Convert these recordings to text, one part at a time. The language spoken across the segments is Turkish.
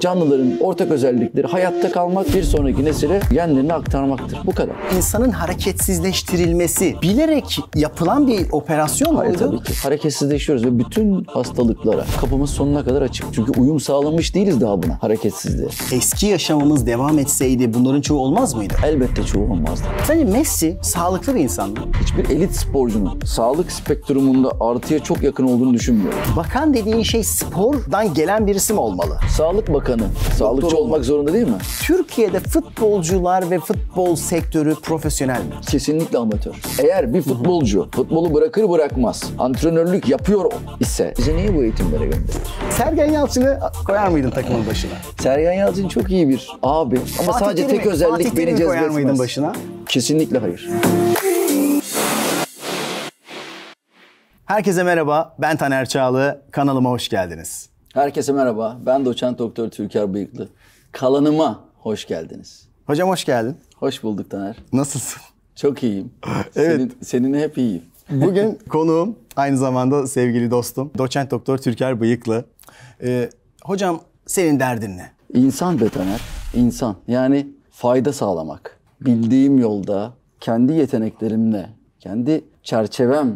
Canlıların ortak özellikleri hayatta kalmak bir sonraki nesile genlerini aktarmaktır. Bu kadar. İnsanın hareketsizleştirilmesi bilerek yapılan bir operasyon Hayır, muydu? tabii ki. Hareketsizleşiyoruz ve bütün hastalıklara kapımız sonuna kadar açık. Çünkü uyum sağlamış değiliz daha buna hareketsizliğe. Eski yaşamımız devam etseydi bunların çoğu olmaz mıydı? Elbette çoğu olmazdı. Sence Messi sağlıklı bir insan mı? Hiçbir elit sporcunun sağlık spektrumunda artıya çok yakın olduğunu düşünmüyorum. Bakan dediğin şey spordan gelen birisi mi olmalı? Sağlık Bakanı Bakanı. Sağlıkçı Doktor olmak zorunda değil mi? Türkiye'de futbolcular ve futbol sektörü profesyonel mi? Kesinlikle amatör. Eğer bir futbolcu futbolu bırakır bırakmaz antrenörlük yapıyor ise bizi niye bu eğitimlere gönderir? Sergen Yalçın'ı koyar mıydın takımın başına? Sergen Yalçın çok iyi bir abi ama Fatih sadece tek özellik Fatih beni cezbetmez. koyar mıydın başına? Kesinlikle hayır. Herkese merhaba, ben Taner Çağlı, kanalıma hoş geldiniz. Herkese merhaba. Ben doçent doktor Türker Bıyıklı. Kalanıma hoş geldiniz. Hocam hoş geldin. Hoş bulduk Taner. Nasılsın? Çok iyiyim. evet. Senin, seninle hep iyiyim. Bugün konuğum aynı zamanda sevgili dostum doçent doktor Türker Bıyıklı. Ee, hocam senin derdin ne? İnsan be Taner. İnsan. Yani fayda sağlamak. Bildiğim yolda kendi yeteneklerimle, kendi çerçevem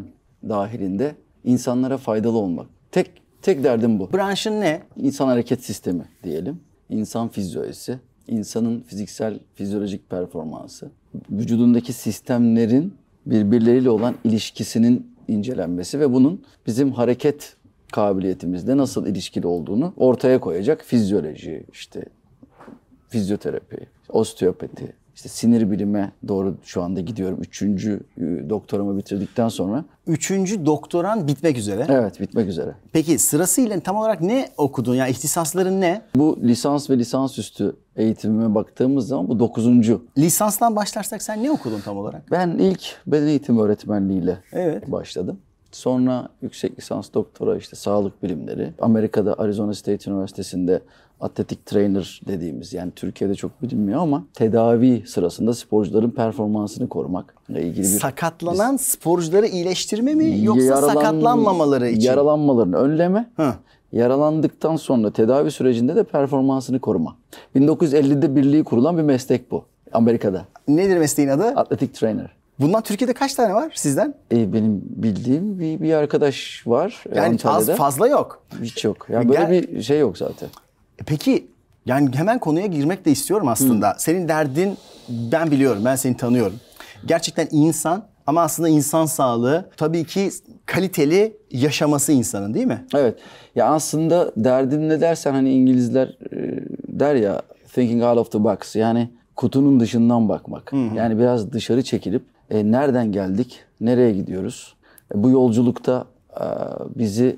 dahilinde insanlara faydalı olmak. Tek Tek derdim bu. Branşın ne? İnsan hareket sistemi diyelim. İnsan fizyolojisi, insanın fiziksel fizyolojik performansı, vücudundaki sistemlerin birbirleriyle olan ilişkisinin incelenmesi ve bunun bizim hareket kabiliyetimizle nasıl ilişkili olduğunu ortaya koyacak fizyoloji, işte fizyoterapi, osteopati, işte sinir bilime doğru şu anda gidiyorum. Üçüncü e, doktoramı bitirdikten sonra. Üçüncü doktoran bitmek üzere. Evet bitmek üzere. Peki sırasıyla tam olarak ne okudun? Yani ihtisasların ne? Bu lisans ve lisansüstü eğitimime baktığımız zaman bu dokuzuncu. Lisanstan başlarsak sen ne okudun tam olarak? Ben ilk beden eğitim öğretmenliğiyle evet. başladım. Sonra yüksek lisans doktora işte sağlık bilimleri. Amerika'da Arizona State Üniversitesi'nde atletik trainer dediğimiz yani Türkiye'de çok bilinmiyor ama tedavi sırasında sporcuların performansını korumak ilgili bir sakatlanan biz, sporcuları iyileştirme mi yoksa yaralan, sakatlanmamaları için yaralanmalarını önleme. Hı. Yaralandıktan sonra tedavi sürecinde de performansını koruma. 1950'de birliği kurulan bir meslek bu Amerika'da. Nedir mesleğin adı? Atletik trainer. Bundan Türkiye'de kaç tane var sizden? E, benim bildiğim bir, bir arkadaş var. E, yani Antalya'da. faz, fazla yok. Hiç yok. Yani böyle Gel... bir şey yok zaten. E, peki yani hemen konuya girmek de istiyorum aslında. Hı. Senin derdin ben biliyorum. Ben seni tanıyorum. Gerçekten insan ama aslında insan sağlığı tabii ki kaliteli yaşaması insanın değil mi? Evet. Ya aslında derdin ne dersen hani İngilizler e, der ya thinking out of the box yani kutunun dışından bakmak. Hı hı. Yani biraz dışarı çekilip e, nereden geldik, nereye gidiyoruz? E, bu yolculukta e, bizi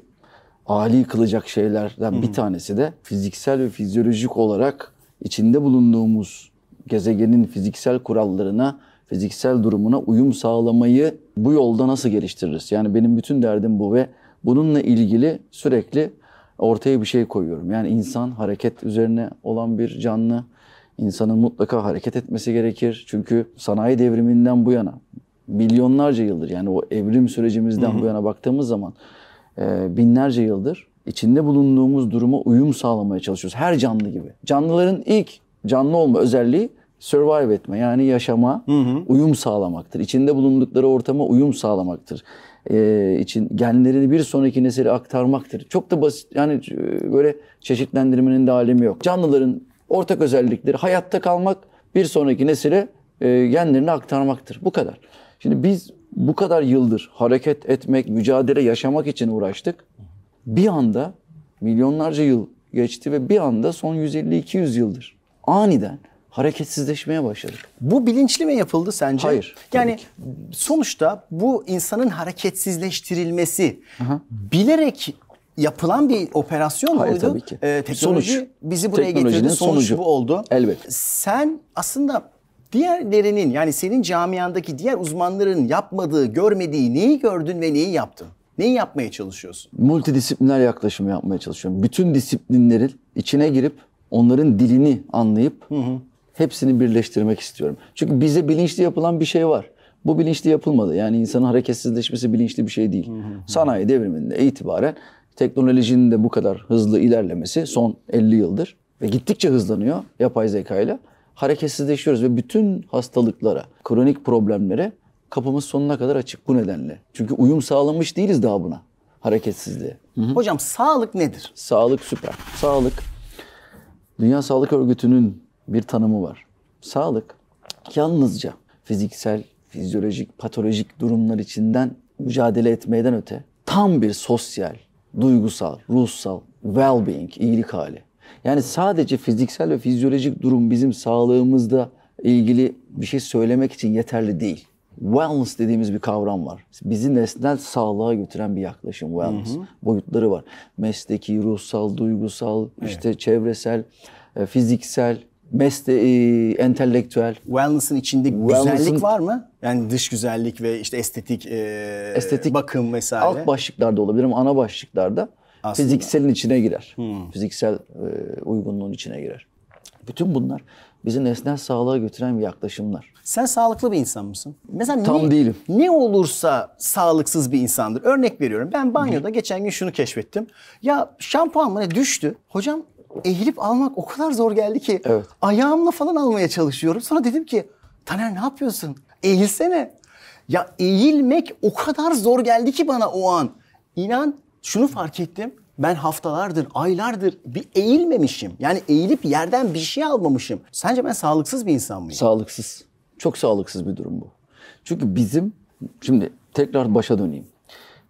Ali kılacak şeylerden bir tanesi de fiziksel ve fizyolojik olarak içinde bulunduğumuz gezegenin fiziksel kurallarına, fiziksel durumuna uyum sağlamayı bu yolda nasıl geliştiririz? Yani benim bütün derdim bu ve bununla ilgili sürekli ortaya bir şey koyuyorum. Yani insan hareket üzerine olan bir canlı insanın mutlaka hareket etmesi gerekir. Çünkü sanayi devriminden bu yana milyonlarca yıldır yani o evrim sürecimizden hı hı. bu yana baktığımız zaman e, binlerce yıldır içinde bulunduğumuz duruma uyum sağlamaya çalışıyoruz. Her canlı gibi. Canlıların ilk canlı olma özelliği survive etme yani yaşama hı hı. uyum sağlamaktır. İçinde bulundukları ortama uyum sağlamaktır. Ee, için genlerini bir sonraki nesile aktarmaktır. Çok da basit yani e, böyle çeşitlendirmenin de alemi yok. Canlıların ortak özellikleri hayatta kalmak, bir sonraki nesile e, genlerini aktarmaktır. Bu kadar. Şimdi biz bu kadar yıldır hareket etmek, mücadele yaşamak için uğraştık. Bir anda milyonlarca yıl geçti ve bir anda son 150-200 yıldır aniden hareketsizleşmeye başladık. Bu bilinçli mi yapıldı sence? Hayır. Yani sonuçta bu insanın hareketsizleştirilmesi Aha. bilerek yapılan bir operasyon Hayır, muydu? Hayır tabii ki. Ee, teknoloji sonuç. bizi buraya getirdi. Sonuç sonucu. bu oldu. Elbet. Sen aslında diğerlerinin yani senin camiandaki diğer uzmanların yapmadığı, görmediği neyi gördün ve neyi yaptın? Neyi yapmaya çalışıyorsun? Multidisipliner yaklaşımı yapmaya çalışıyorum. Bütün disiplinlerin içine girip onların dilini anlayıp hı hı. hepsini birleştirmek istiyorum. Çünkü bize bilinçli yapılan bir şey var. Bu bilinçli yapılmadı. Yani insanın hareketsizleşmesi bilinçli bir şey değil. Hı hı. Sanayi devriminde itibaren teknolojinin de bu kadar hızlı ilerlemesi son 50 yıldır ve gittikçe hızlanıyor yapay zeka ile hareketsizleşiyoruz ve bütün hastalıklara, kronik problemlere kapımız sonuna kadar açık bu nedenle. Çünkü uyum sağlamış değiliz daha buna hareketsizliğe. Hı hı. Hocam sağlık nedir? Sağlık süper. Sağlık Dünya Sağlık Örgütü'nün bir tanımı var. Sağlık yalnızca fiziksel, fizyolojik, patolojik durumlar içinden mücadele etmeyden öte tam bir sosyal, duygusal, ruhsal, well-being, iyilik hali. Yani sadece fiziksel ve fizyolojik durum bizim sağlığımızda ilgili bir şey söylemek için yeterli değil. Wellness dediğimiz bir kavram var. Bizi nesnel sağlığa götüren bir yaklaşım wellness. Hı hı. Boyutları var. Mesleki, ruhsal, duygusal, evet. işte çevresel, e, fiziksel, Beste, e, entelektüel. Wellness'ın içinde Wellness'ın, güzellik var mı? Yani dış güzellik ve işte estetik, e, estetik bakım vesaire. Alt başlıklarda olabilir ama ana başlıklarda Aslında. fizikselin içine girer. Hmm. Fiziksel e, uygunluğun içine girer. Bütün bunlar bizi nesnel sağlığa götüren bir yaklaşımlar. Sen sağlıklı bir insan mısın? Mesela Tam ne, değilim. Ne olursa sağlıksız bir insandır. Örnek veriyorum. Ben banyoda Hı. geçen gün şunu keşfettim. Ya şampuan mı ne düştü. Hocam eğilip almak o kadar zor geldi ki evet. ayağımla falan almaya çalışıyorum. Sonra dedim ki Taner ne yapıyorsun? Eğilsene. Ya eğilmek o kadar zor geldi ki bana o an. İnan şunu fark ettim. Ben haftalardır, aylardır bir eğilmemişim. Yani eğilip yerden bir şey almamışım. Sence ben sağlıksız bir insan mıyım? Sağlıksız. Çok sağlıksız bir durum bu. Çünkü bizim şimdi tekrar başa döneyim.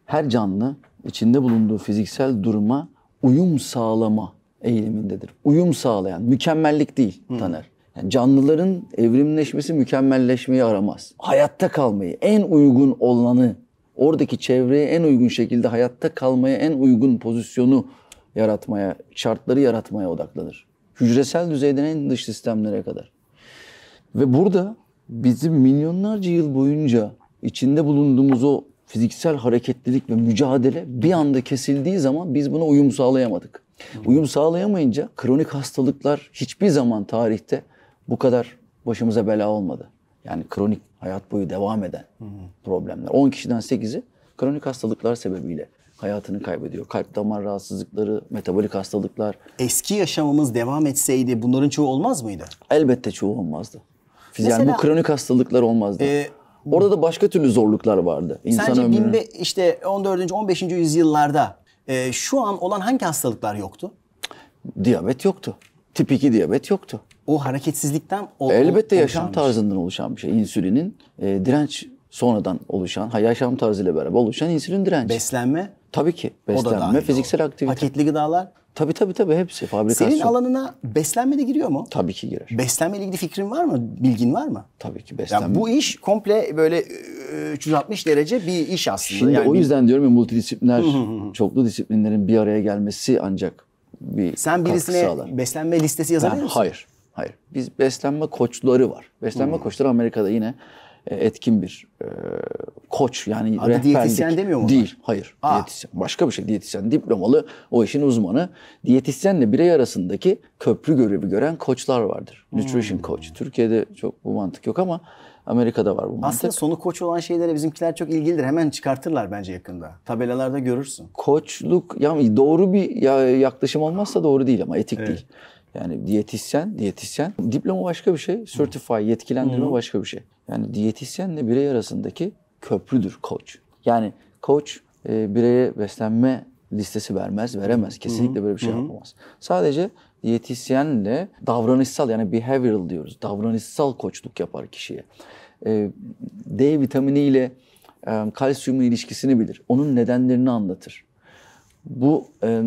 Her canlı içinde bulunduğu fiziksel duruma uyum sağlama eğilimindedir. Uyum sağlayan, mükemmellik değil Hı. Taner. Yani canlıların evrimleşmesi mükemmelleşmeyi aramaz. Hayatta kalmayı, en uygun olanı, oradaki çevreye en uygun şekilde hayatta kalmaya en uygun pozisyonu yaratmaya, şartları yaratmaya odaklanır. Hücresel düzeyden en dış sistemlere kadar. Ve burada bizim milyonlarca yıl boyunca içinde bulunduğumuz o fiziksel hareketlilik ve mücadele bir anda kesildiği zaman biz buna uyum sağlayamadık. Uyum sağlayamayınca kronik hastalıklar hiçbir zaman tarihte bu kadar başımıza bela olmadı. Yani kronik hayat boyu devam eden problemler. 10 kişiden 8'i kronik hastalıklar sebebiyle hayatını kaybediyor. Kalp damar rahatsızlıkları, metabolik hastalıklar. Eski yaşamımız devam etseydi bunların çoğu olmaz mıydı? Elbette çoğu olmazdı. Mesela, yani bu kronik hastalıklar olmazdı. E, Orada da başka türlü zorluklar vardı. İnsan sence ömrünün... binde işte 14. 15. yüzyıllarda e, şu an olan hangi hastalıklar yoktu? Diyabet yoktu. Tip 2 diyabet yoktu. O hareketsizlikten o, Elbette yaşam şey. tarzından oluşan bir şey. İnsülinin e, direnç sonradan oluşan, yaşam tarzıyla beraber oluşan insülin direnci. Beslenme? Tabii ki. Beslenme, fiziksel aktivite. Paketli gıdalar? Tabii tabii tabii hepsi fabrikasyon. Senin alanına beslenme de giriyor mu? Tabii ki girer. Beslenme ile ilgili fikrin var mı? Bilgin var mı? Tabii ki beslenme. Yani bu iş komple böyle 360 e, derece bir iş aslında. Şimdi yani o yüzden bir... diyorum ya multidisipliner, çoklu disiplinlerin bir araya gelmesi ancak bir Sen birisine sağlar. beslenme listesi yazabilir misin? Hayır. Hayır. Biz beslenme koçları var. Beslenme koçları Amerika'da yine etkin bir e, koç yani Adı rehberlik. diyetisyen demiyor mu? Değil. Hayır. Aa. Diyetisyen. Başka bir şey. Diyetisyen diplomalı o işin uzmanı. Diyetisyenle birey arasındaki köprü görevi gören koçlar vardır. Hmm. Nutrition coach. Türkiye'de çok bu mantık yok ama Amerika'da var bu mantık. Aslında sonu koç olan şeylere bizimkiler çok ilgilidir. Hemen çıkartırlar bence yakında. Tabelalarda görürsün. Koçluk yani doğru bir yaklaşım olmazsa doğru değil ama etik evet. değil. Yani diyetisyen, diyetisyen. Diploma başka bir şey, certify, yetkilendirme başka bir şey. Yani diyetisyenle birey arasındaki köprüdür coach. Yani coach e, bireye beslenme listesi vermez, veremez. Kesinlikle böyle bir şey yapamaz. Sadece diyetisyenle davranışsal yani behavioral diyoruz. Davranışsal koçluk yapar kişiye. E, D vitamini ile e, kalsiyumun ilişkisini bilir. Onun nedenlerini anlatır. Bu e,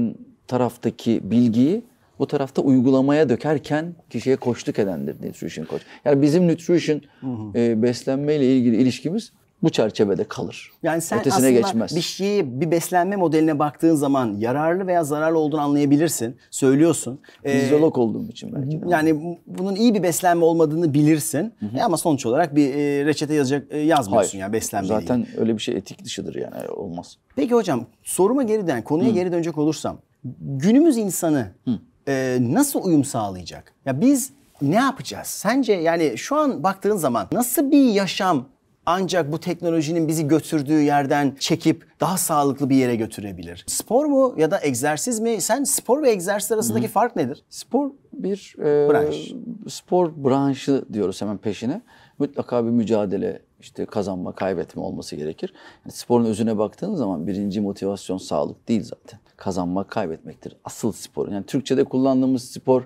taraftaki bilgiyi bu tarafta uygulamaya dökerken kişiye koştuk edendir nutrition coach. Yani bizim nutrition hı hı. E, beslenmeyle ilgili ilişkimiz bu çerçevede kalır. Yani sen Ötesine aslında geçmez. bir şeyi bir beslenme modeline baktığın zaman yararlı veya zararlı olduğunu anlayabilirsin. Söylüyorsun. Ee, Fizyolog ee, olduğum için belki. De. Yani bunun iyi bir beslenme olmadığını bilirsin. Hı hı. E, ama sonuç olarak bir e, reçete yazacak e, yazmıyorsun Hayır. yani beslenme Zaten değil. öyle bir şey etik dışıdır yani e, olmaz. Peki hocam soruma geri dön, konuya hı. geri dönecek olursam. Günümüz insanı hı e, nasıl uyum sağlayacak? Ya biz ne yapacağız? Sence yani şu an baktığın zaman nasıl bir yaşam ancak bu teknolojinin bizi götürdüğü yerden çekip daha sağlıklı bir yere götürebilir. Spor mu ya da egzersiz mi? Sen spor ve egzersiz arasındaki Hı. fark nedir? Spor bir e, branş. Spor branşı diyoruz hemen peşine. Mutlaka bir mücadele işte kazanma, kaybetme olması gerekir. Yani sporun özüne baktığın zaman birinci motivasyon sağlık değil zaten kazanmak, kaybetmektir. Asıl spor. Yani Türkçe'de kullandığımız spor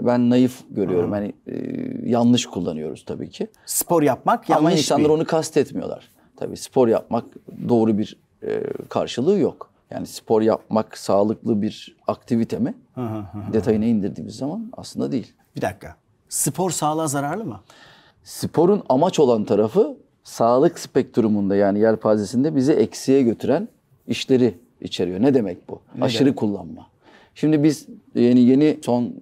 ben naif görüyorum. Hani e, yanlış kullanıyoruz tabii ki. Spor yapmak yanlış Ama insanlar bir... onu kastetmiyorlar. Tabii spor yapmak doğru bir e, karşılığı yok. Yani spor yapmak sağlıklı bir aktivite mi? Hı Detayına indirdiğimiz zaman aslında değil. Bir dakika. Spor sağlığa zararlı mı? Sporun amaç olan tarafı sağlık spektrumunda yani yelpazesinde bizi eksiye götüren işleri içeriyor. Ne demek bu? Ne Aşırı demek? kullanma. Şimdi biz yeni yeni son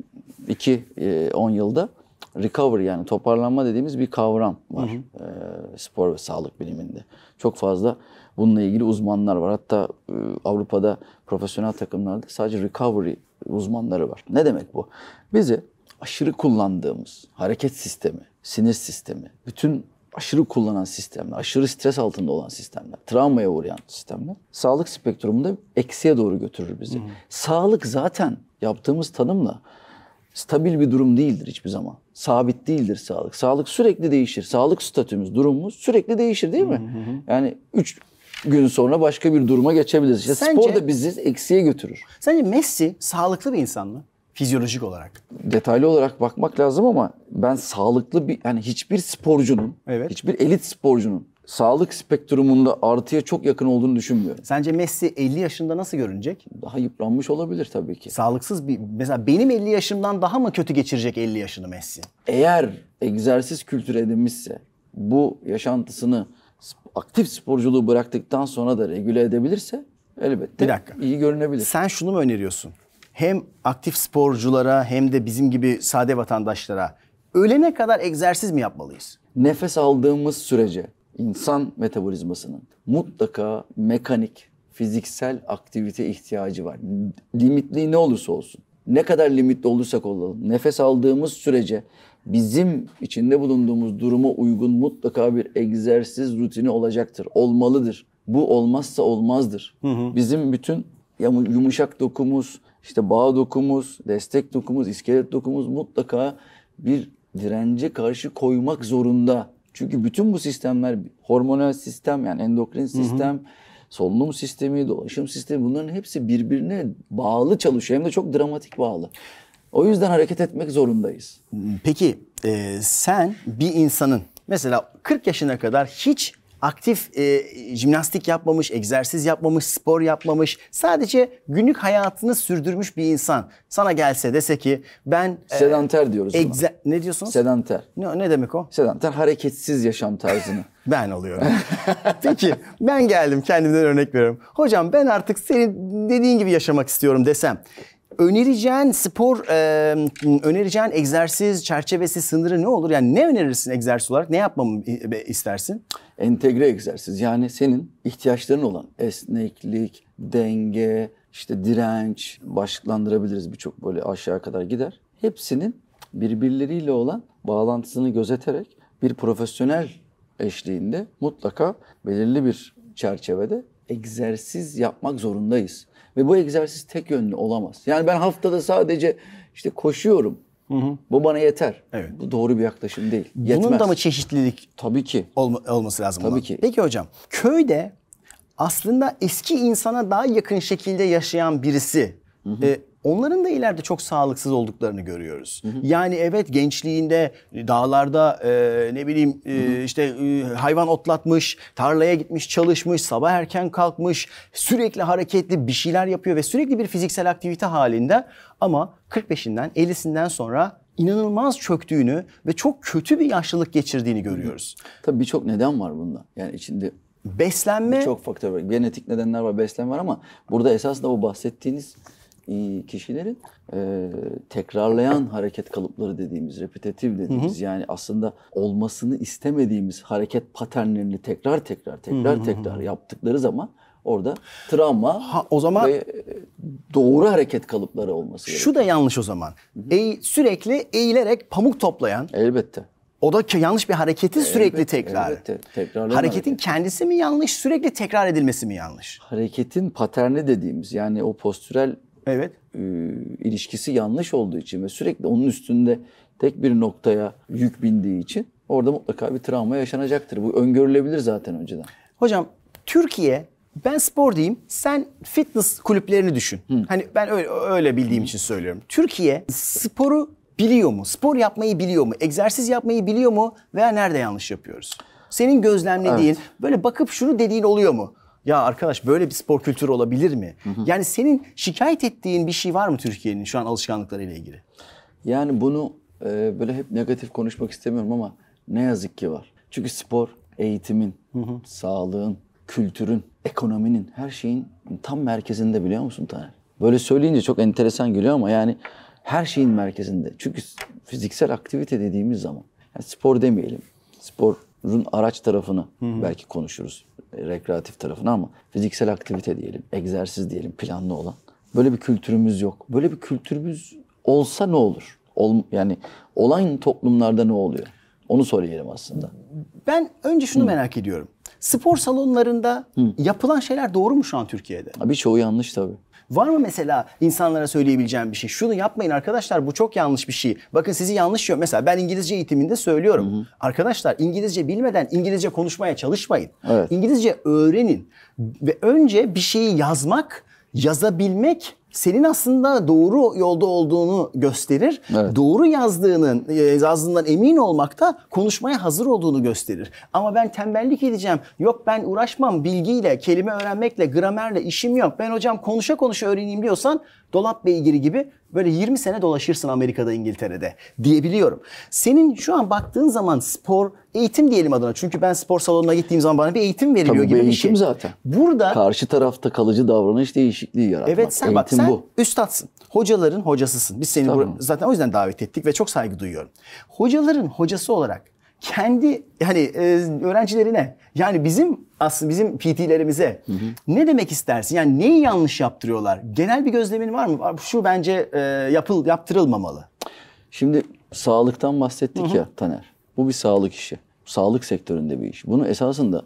2-10 e, yılda recover yani toparlanma dediğimiz bir kavram var hı hı. E, spor ve sağlık biliminde. Çok fazla bununla ilgili uzmanlar var. Hatta e, Avrupa'da profesyonel takımlarda sadece recovery uzmanları var. Ne demek bu? Bizi aşırı kullandığımız hareket sistemi, sinir sistemi, bütün aşırı kullanan sistemler, aşırı stres altında olan sistemler, travmaya uğrayan sistemler sağlık spektrumunda eksiye doğru götürür bizi. Hı. Hmm. Sağlık zaten yaptığımız tanımla stabil bir durum değildir hiçbir zaman. Sabit değildir sağlık. Sağlık sürekli değişir. Sağlık statümüz, durumumuz sürekli değişir değil mi? Hı hmm, hmm. Yani 3 gün sonra başka bir duruma geçebiliriz. İşte sence, spor da bizi eksiye götürür. Sence Messi sağlıklı bir insan mı? fizyolojik olarak. Detaylı olarak bakmak lazım ama ben sağlıklı bir yani hiçbir sporcunun, evet. hiçbir elit sporcunun sağlık spektrumunda artıya çok yakın olduğunu düşünmüyorum. Sence Messi 50 yaşında nasıl görünecek? Daha yıpranmış olabilir tabii ki. Sağlıksız bir mesela benim 50 yaşımdan daha mı kötü geçirecek 50 yaşını Messi? Eğer egzersiz kültürü edinmişse bu yaşantısını aktif sporculuğu bıraktıktan sonra da regüle edebilirse elbette bir dakika. iyi görünebilir. Sen şunu mu öneriyorsun? hem aktif sporculara hem de bizim gibi sade vatandaşlara ölene kadar egzersiz mi yapmalıyız? Nefes aldığımız sürece insan metabolizmasının mutlaka mekanik, fiziksel aktivite ihtiyacı var. Limitli ne olursa olsun. Ne kadar limitli olursak olalım. Nefes aldığımız sürece bizim içinde bulunduğumuz duruma uygun mutlaka bir egzersiz rutini olacaktır. Olmalıdır. Bu olmazsa olmazdır. Hı hı. Bizim bütün yumuşak dokumuz, işte bağ dokumuz, destek dokumuz, iskelet dokumuz mutlaka bir dirence karşı koymak zorunda. Çünkü bütün bu sistemler hormonal sistem yani endokrin sistem, hı hı. solunum sistemi, dolaşım sistemi bunların hepsi birbirine bağlı çalışıyor. Hem de çok dramatik bağlı. O yüzden hareket etmek zorundayız. Peki e, sen bir insanın mesela 40 yaşına kadar hiç aktif e, jimnastik yapmamış, egzersiz yapmamış, spor yapmamış, sadece günlük hayatını sürdürmüş bir insan sana gelse dese ki ben e, sedanter e, diyoruz egze- buna. Ne diyorsunuz? Sedanter. Ne, ne demek o? Sedanter hareketsiz yaşam tarzını. ben oluyorum. Peki ben geldim kendimden örnek veriyorum. Hocam ben artık senin dediğin gibi yaşamak istiyorum desem önereceğin spor, e, önereceğin egzersiz çerçevesi sınırı ne olur? Yani ne önerirsin egzersiz olarak? Ne yapmamı e, istersin? Entegre egzersiz. Yani senin ihtiyaçların olan esneklik, denge, işte direnç, başlıklandırabiliriz birçok böyle aşağı kadar gider. Hepsinin birbirleriyle olan bağlantısını gözeterek bir profesyonel eşliğinde mutlaka belirli bir çerçevede egzersiz yapmak zorundayız. Ve bu egzersiz tek yönlü olamaz. Yani ben haftada sadece işte koşuyorum. Hı hı. Bu bana yeter. Evet. Bu doğru bir yaklaşım değil. Bunun Yetmez. Bunun da mı çeşitlilik Tabii ki. Olma, olması lazım? Tabii ki. Peki hocam köyde aslında eski insana daha yakın şekilde yaşayan birisi hı hı. E, onların da ileride çok sağlıksız olduklarını görüyoruz. Hı hı. Yani evet gençliğinde dağlarda e, ne bileyim e, işte e, hayvan otlatmış, tarlaya gitmiş, çalışmış, sabah erken kalkmış, sürekli hareketli bir şeyler yapıyor ve sürekli bir fiziksel aktivite halinde ama 45'inden 50'sinden sonra inanılmaz çöktüğünü ve çok kötü bir yaşlılık geçirdiğini görüyoruz. Tabii birçok neden var bunda. Yani içinde beslenme çok faktör var. Genetik nedenler var, beslenme var ama burada esas da bu bahsettiğiniz iyi kişilerin e, tekrarlayan hareket kalıpları dediğimiz, repetitif dediğimiz hı hı. yani aslında olmasını istemediğimiz hareket paternlerini tekrar tekrar tekrar hı hı. tekrar yaptıkları zaman orada travma ha, o zaman ve e, doğru hareket kalıpları olması gerekiyor. Şu da yanlış o zaman. Hı sürekli eğilerek pamuk toplayan. Elbette. O da yanlış bir hareketin elbette, sürekli tekrar. Elbette, tekrarlayan Hareketin hareket. kendisi mi yanlış, sürekli tekrar edilmesi mi yanlış? Hareketin paterni dediğimiz yani o postürel evet. e, ilişkisi yanlış olduğu için ve sürekli onun üstünde tek bir noktaya yük bindiği için orada mutlaka bir travma yaşanacaktır. Bu öngörülebilir zaten önceden. Hocam Türkiye ben spor diyeyim sen fitness kulüplerini düşün. Hı. Hani ben öyle, öyle bildiğim için söylüyorum. Türkiye sporu biliyor mu? Spor yapmayı biliyor mu? Egzersiz yapmayı biliyor mu? Veya nerede yanlış yapıyoruz? Senin gözlemlediğin evet. böyle bakıp şunu dediğin oluyor mu? ya arkadaş böyle bir spor kültürü olabilir mi? Hı hı. Yani senin şikayet ettiğin bir şey var mı Türkiye'nin şu an alışkanlıklarıyla ilgili? Yani bunu e, böyle hep negatif konuşmak istemiyorum ama ne yazık ki var. Çünkü spor eğitimin, hı hı. sağlığın, kültürün, ekonominin, her şeyin tam merkezinde biliyor musun Taner? Böyle söyleyince çok enteresan geliyor ama yani her şeyin merkezinde. Çünkü fiziksel aktivite dediğimiz zaman yani spor demeyelim. Sporun araç tarafını hı hı. belki konuşuruz rekreatif tarafına ama fiziksel aktivite diyelim, egzersiz diyelim planlı olan. Böyle bir kültürümüz yok. Böyle bir kültürümüz olsa ne olur? Ol, yani olan toplumlarda ne oluyor? Onu söyleyelim aslında. Ben önce şunu Hı. merak ediyorum. Spor salonlarında Hı. yapılan şeyler doğru mu şu an Türkiye'de? Birçoğu yanlış tabii. Var mı mesela insanlara söyleyebileceğim bir şey? Şunu yapmayın arkadaşlar bu çok yanlış bir şey. Bakın sizi yanlış yön. Mesela ben İngilizce eğitiminde söylüyorum. Hı hı. Arkadaşlar İngilizce bilmeden İngilizce konuşmaya çalışmayın. Evet. İngilizce öğrenin ve önce bir şeyi yazmak yazabilmek senin aslında doğru yolda olduğunu gösterir. Evet. Doğru yazdığının, e, yazdığından emin olmak da konuşmaya hazır olduğunu gösterir. Ama ben tembellik edeceğim. Yok ben uğraşmam bilgiyle, kelime öğrenmekle, gramerle işim yok. Ben hocam konuşa konuşa öğreneyim diyorsan dolap beygiri gibi Böyle 20 sene dolaşırsın Amerika'da, İngiltere'de diyebiliyorum. Senin şu an baktığın zaman spor, eğitim diyelim adına. Çünkü ben spor salonuna gittiğim zaman bana bir eğitim veriliyor Tabii gibi bir şey. zaten. Burada karşı tarafta kalıcı davranış değişikliği yaratmak. Evet sen eğitim bak sen bu. üstadsın. Hocaların hocasısın. Biz seni tamam. zaten o yüzden davet ettik ve çok saygı duyuyorum. Hocaların hocası olarak kendi hani e, öğrencilerine yani bizim aslında bizim PT'lerimize ne demek istersin? Yani neyi yanlış yaptırıyorlar? Genel bir gözlemin var mı? Şu bence e, yapıl yaptırılmamalı. Şimdi sağlıktan bahsettik hı hı. ya Taner. Bu bir sağlık işi. Sağlık sektöründe bir iş. Bunu esasında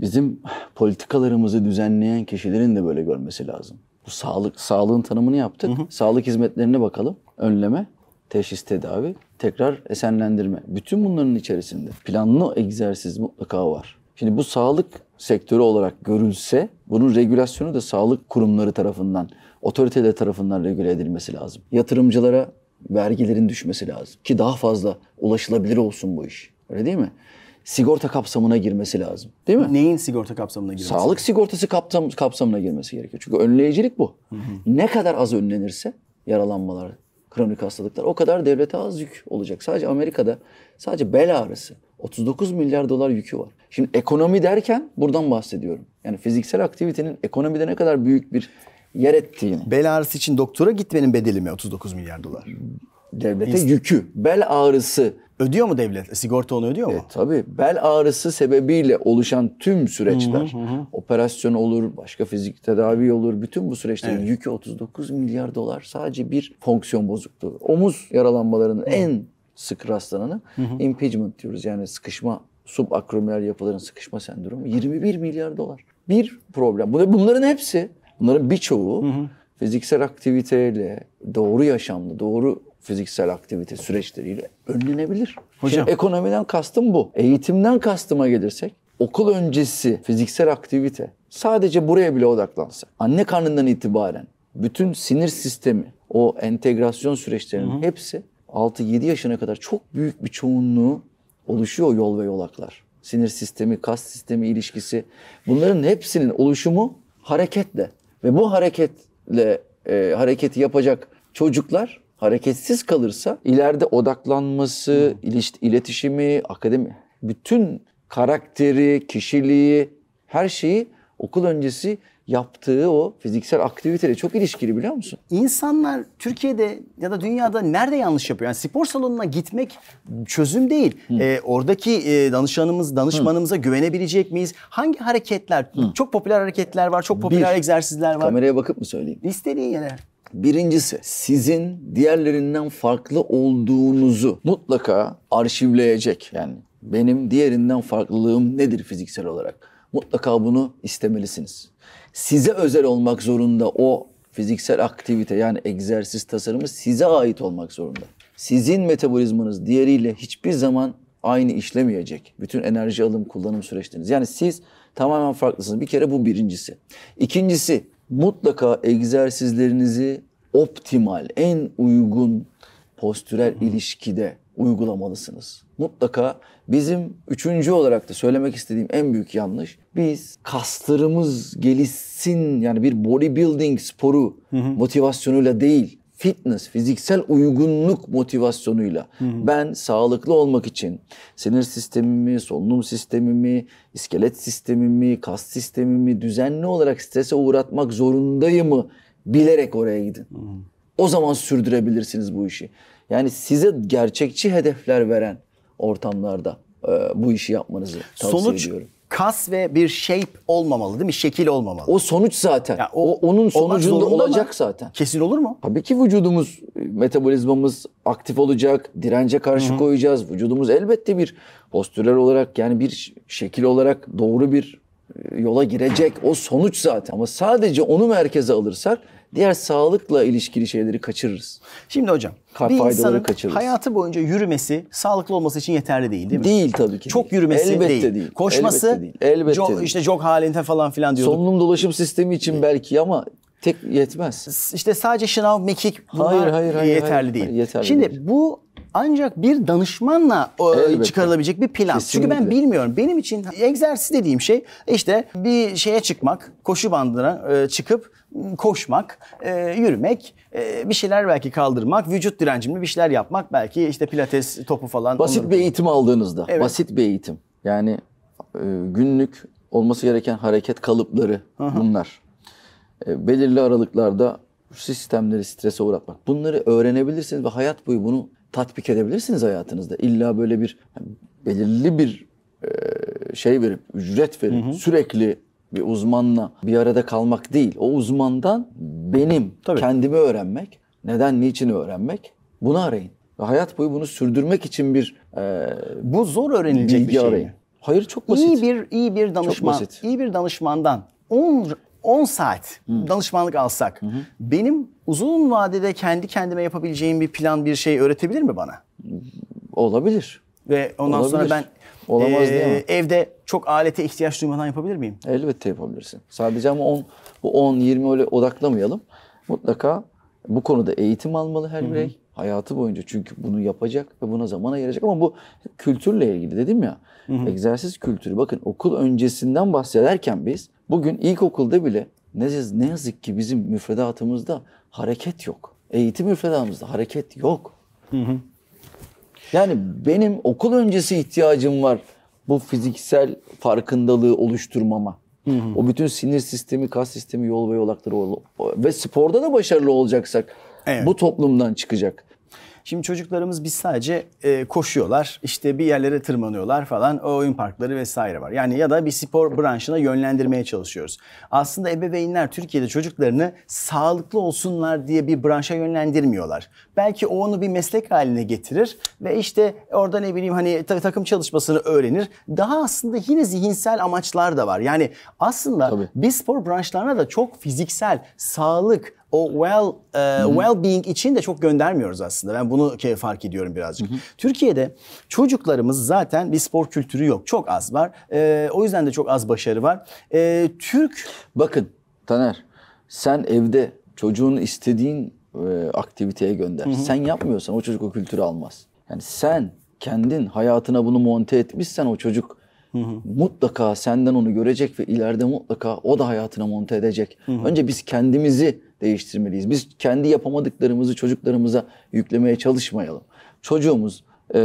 bizim politikalarımızı düzenleyen kişilerin de böyle görmesi lazım. Bu sağlık sağlığın tanımını yaptık. Hı hı. Sağlık hizmetlerine bakalım. Önleme, teşhis tedavi, tekrar esenlendirme. Bütün bunların içerisinde planlı egzersiz mutlaka var. Şimdi bu sağlık sektörü olarak görülse bunun regülasyonu da sağlık kurumları tarafından, otoriteler tarafından regüle edilmesi lazım. Yatırımcılara vergilerin düşmesi lazım ki daha fazla ulaşılabilir olsun bu iş. Öyle değil mi? Sigorta kapsamına girmesi lazım. Değil mi? Neyin sigorta kapsamına girmesi? Sağlık sigortası kapsam, kapsamına girmesi gerekiyor. Çünkü önleyicilik bu. Hı hı. Ne kadar az önlenirse yaralanmalar, kronik hastalıklar. O kadar devlete az yük olacak. Sadece Amerika'da sadece bel ağrısı 39 milyar dolar yükü var. Şimdi ekonomi derken buradan bahsediyorum. Yani fiziksel aktivitenin ekonomide ne kadar büyük bir yer ettiğini. Bel ağrısı için doktora gitmenin bedeli mi 39 milyar dolar? devlete İnst- yükü, bel ağrısı. Ödüyor mu devlet? E, sigorta onu ödüyor mu? E, tabii. Bel ağrısı sebebiyle oluşan tüm süreçler, hı hı hı. operasyon olur, başka fizik tedavi olur. Bütün bu süreçlerin evet. yükü 39 milyar dolar. Sadece bir fonksiyon bozukluğu. Omuz yaralanmalarının hı. en sık rastlananı hı hı. impeachment diyoruz. Yani sıkışma, subakromial yapıların sıkışma sendromu. 21 milyar dolar. Bir problem. Bunların hepsi, bunların birçoğu hı hı. fiziksel aktiviteyle, doğru yaşamla, doğru fiziksel aktivite süreçleriyle önlenebilir. Hocam. Şimdi ekonomiden kastım bu. Eğitimden kastıma gelirsek okul öncesi fiziksel aktivite sadece buraya bile odaklansa, Anne karnından itibaren bütün sinir sistemi o entegrasyon süreçlerinin Hı-hı. hepsi 6-7 yaşına kadar çok büyük bir çoğunluğu oluşuyor yol ve yolaklar. Sinir sistemi, kas sistemi ilişkisi bunların hepsinin oluşumu hareketle ve bu hareketle e, hareketi yapacak çocuklar hareketsiz kalırsa ileride odaklanması, hmm. iletişimi, akademi bütün karakteri, kişiliği, her şeyi okul öncesi yaptığı o fiziksel aktiviteyle çok ilişkili biliyor musun? İnsanlar Türkiye'de ya da dünyada nerede yanlış yapıyor? Yani spor salonuna gitmek çözüm değil. E, oradaki e, danışanımız, danışmanımıza Hı. güvenebilecek miyiz? Hangi hareketler? Hı. Çok popüler hareketler var, çok popüler Bir, egzersizler var. Kameraya bakıp mı söyleyeyim? İstediğin yere. Birincisi sizin diğerlerinden farklı olduğunuzu mutlaka arşivleyecek. Yani benim diğerinden farklılığım nedir fiziksel olarak? Mutlaka bunu istemelisiniz. Size özel olmak zorunda o fiziksel aktivite yani egzersiz tasarımı size ait olmak zorunda. Sizin metabolizmanız diğeriyle hiçbir zaman aynı işlemeyecek. Bütün enerji alım kullanım süreçleriniz. Yani siz tamamen farklısınız. Bir kere bu birincisi. İkincisi mutlaka egzersizlerinizi optimal, en uygun postürel Hı. ilişkide uygulamalısınız. Mutlaka bizim üçüncü olarak da söylemek istediğim en büyük yanlış biz kaslarımız gelişsin yani bir bodybuilding sporu hı hı. motivasyonuyla değil fitness, fiziksel uygunluk motivasyonuyla hı ben sağlıklı olmak için sinir sistemimi, solunum sistemimi, iskelet sistemimi, kas sistemimi düzenli olarak strese uğratmak zorundayım mı bilerek oraya gidin. Hı. O zaman sürdürebilirsiniz bu işi. Yani size gerçekçi hedefler veren ortamlarda e, bu işi yapmanızı tavsiye Sonuç, ediyorum kas ve bir shape olmamalı değil mi? Şekil olmamalı. O sonuç zaten. Yani o, o onun sonucunda olacak ama. zaten. Kesin olur mu? Tabii ki vücudumuz, e, metabolizmamız aktif olacak, dirence karşı Hı-hı. koyacağız. Vücudumuz elbette bir postürel olarak yani bir şekil olarak doğru bir e, yola girecek. O sonuç zaten. Ama sadece onu merkeze alırsak diğer sağlıkla ilişkili şeyleri kaçırırız. Şimdi hocam Kalp bir insanın kaçırırız. hayatı boyunca yürümesi sağlıklı olması için yeterli değil değil mi? Değil tabii ki. Çok yürümesi Elbette değil. değil. Koşması Elbette değil. Elbette jog, değil. işte jog halinde falan filan diyorduk. Solunum dolaşım sistemi için belki ama tek yetmez. İşte sadece şınav, mekik bunlar hayır, hayır, hayır, yeterli hayır, değil. Hayır, yeterli Şimdi bu ancak bir danışmanla e, Elbette. çıkarılabilecek bir plan. Kesinlikle. Çünkü ben bilmiyorum. Benim için egzersiz dediğim şey işte bir şeye çıkmak, koşu bandına e, çıkıp koşmak, e, yürümek, e, bir şeyler belki kaldırmak, vücut direncimi bir şeyler yapmak, belki işte pilates topu falan. Basit bir eğitim aldığınızda, evet. basit bir eğitim. Yani e, günlük olması gereken hareket kalıpları bunlar. E, belirli aralıklarda sistemleri strese uğratmak. Bunları öğrenebilirsiniz ve hayat boyu bunu tatbik edebilirsiniz hayatınızda. İlla böyle bir yani belirli bir e, şey verip, ücret verip hı hı. sürekli bir uzmanla bir arada kalmak değil. O uzmandan benim Tabii. kendimi öğrenmek, neden niçin öğrenmek bunu arayın. Ve hayat boyu bunu sürdürmek için bir e, bu zor öğrenilecek bir şey. Arayın. Mi? Hayır çok basit. İyi bir iyi bir danışman, iyi bir danışmandan 10 10 saat Hı. danışmanlık alsak Hı. benim uzun vadede kendi kendime yapabileceğim bir plan bir şey öğretebilir mi bana? Olabilir. Ve ondan Olabilir. sonra ben Olamaz ee, Evde çok alete ihtiyaç duymadan yapabilir miyim? Elbette yapabilirsin. Sadece ama 10 bu 10 20 öyle odaklamayalım. Mutlaka bu konuda eğitim almalı her birey. Hı Hayatı boyunca çünkü bunu yapacak ve buna zaman ayıracak ama bu kültürle ilgili dedim ya. Hı Egzersiz kültürü bakın okul öncesinden bahsederken biz Bugün ilkokulda bile ne yazık ki bizim müfredatımızda hareket yok. Eğitim müfredatımızda hareket yok. Hı hı. Yani benim okul öncesi ihtiyacım var bu fiziksel farkındalığı oluşturmama. Hı hı. O bütün sinir sistemi, kas sistemi, yol ve yolakları ve sporda da başarılı olacaksak evet. bu toplumdan çıkacak. Şimdi çocuklarımız biz sadece e, koşuyorlar, işte bir yerlere tırmanıyorlar falan, o oyun parkları vesaire var. Yani ya da bir spor branşına yönlendirmeye çalışıyoruz. Aslında ebeveynler Türkiye'de çocuklarını sağlıklı olsunlar diye bir branşa yönlendirmiyorlar. Belki o onu bir meslek haline getirir ve işte orada ne bileyim hani takım çalışmasını öğrenir. Daha aslında yine zihinsel amaçlar da var. Yani aslında Tabii. biz spor branşlarına da çok fiziksel, sağlık, o well e, well-being için de çok göndermiyoruz aslında. Ben bunu fark ediyorum birazcık. Hı hı. Türkiye'de çocuklarımız zaten bir spor kültürü yok. Çok az var. E, o yüzden de çok az başarı var. E, Türk... Bakın Taner sen evde çocuğunu istediğin e, aktiviteye gönder. Hı hı. Sen yapmıyorsan o çocuk o kültürü almaz. Yani sen kendin hayatına bunu monte etmişsen o çocuk Hı hı. mutlaka senden onu görecek ve ileride mutlaka o da hayatına monte edecek. Hı hı. Önce biz kendimizi değiştirmeliyiz. Biz kendi yapamadıklarımızı çocuklarımıza yüklemeye çalışmayalım. Çocuğumuz e,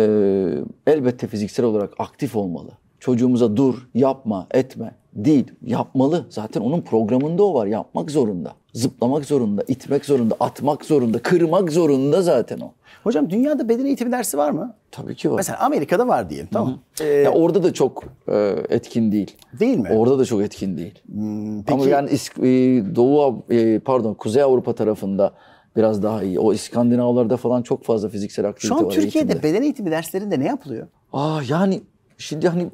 elbette fiziksel olarak aktif olmalı. Çocuğumuza dur, yapma, etme değil. Yapmalı. Zaten onun programında o var. Yapmak zorunda. Zıplamak zorunda, itmek zorunda, atmak zorunda, kırmak zorunda zaten o. Hocam dünyada beden eğitimi dersi var mı? Tabii ki var. Mesela Amerika'da var diyelim tamam. Hı hı. Ee, ya orada da çok e, etkin değil. Değil mi? Orada da çok etkin değil. Hmm, peki... Ama yani e, Doğu e, pardon Kuzey Avrupa tarafında biraz daha iyi. O İskandinavlarda falan çok fazla fiziksel aktivite var. Şu an var Türkiye'de eğitimde. beden eğitimi derslerinde ne yapılıyor? Aa ah, yani şimdi hani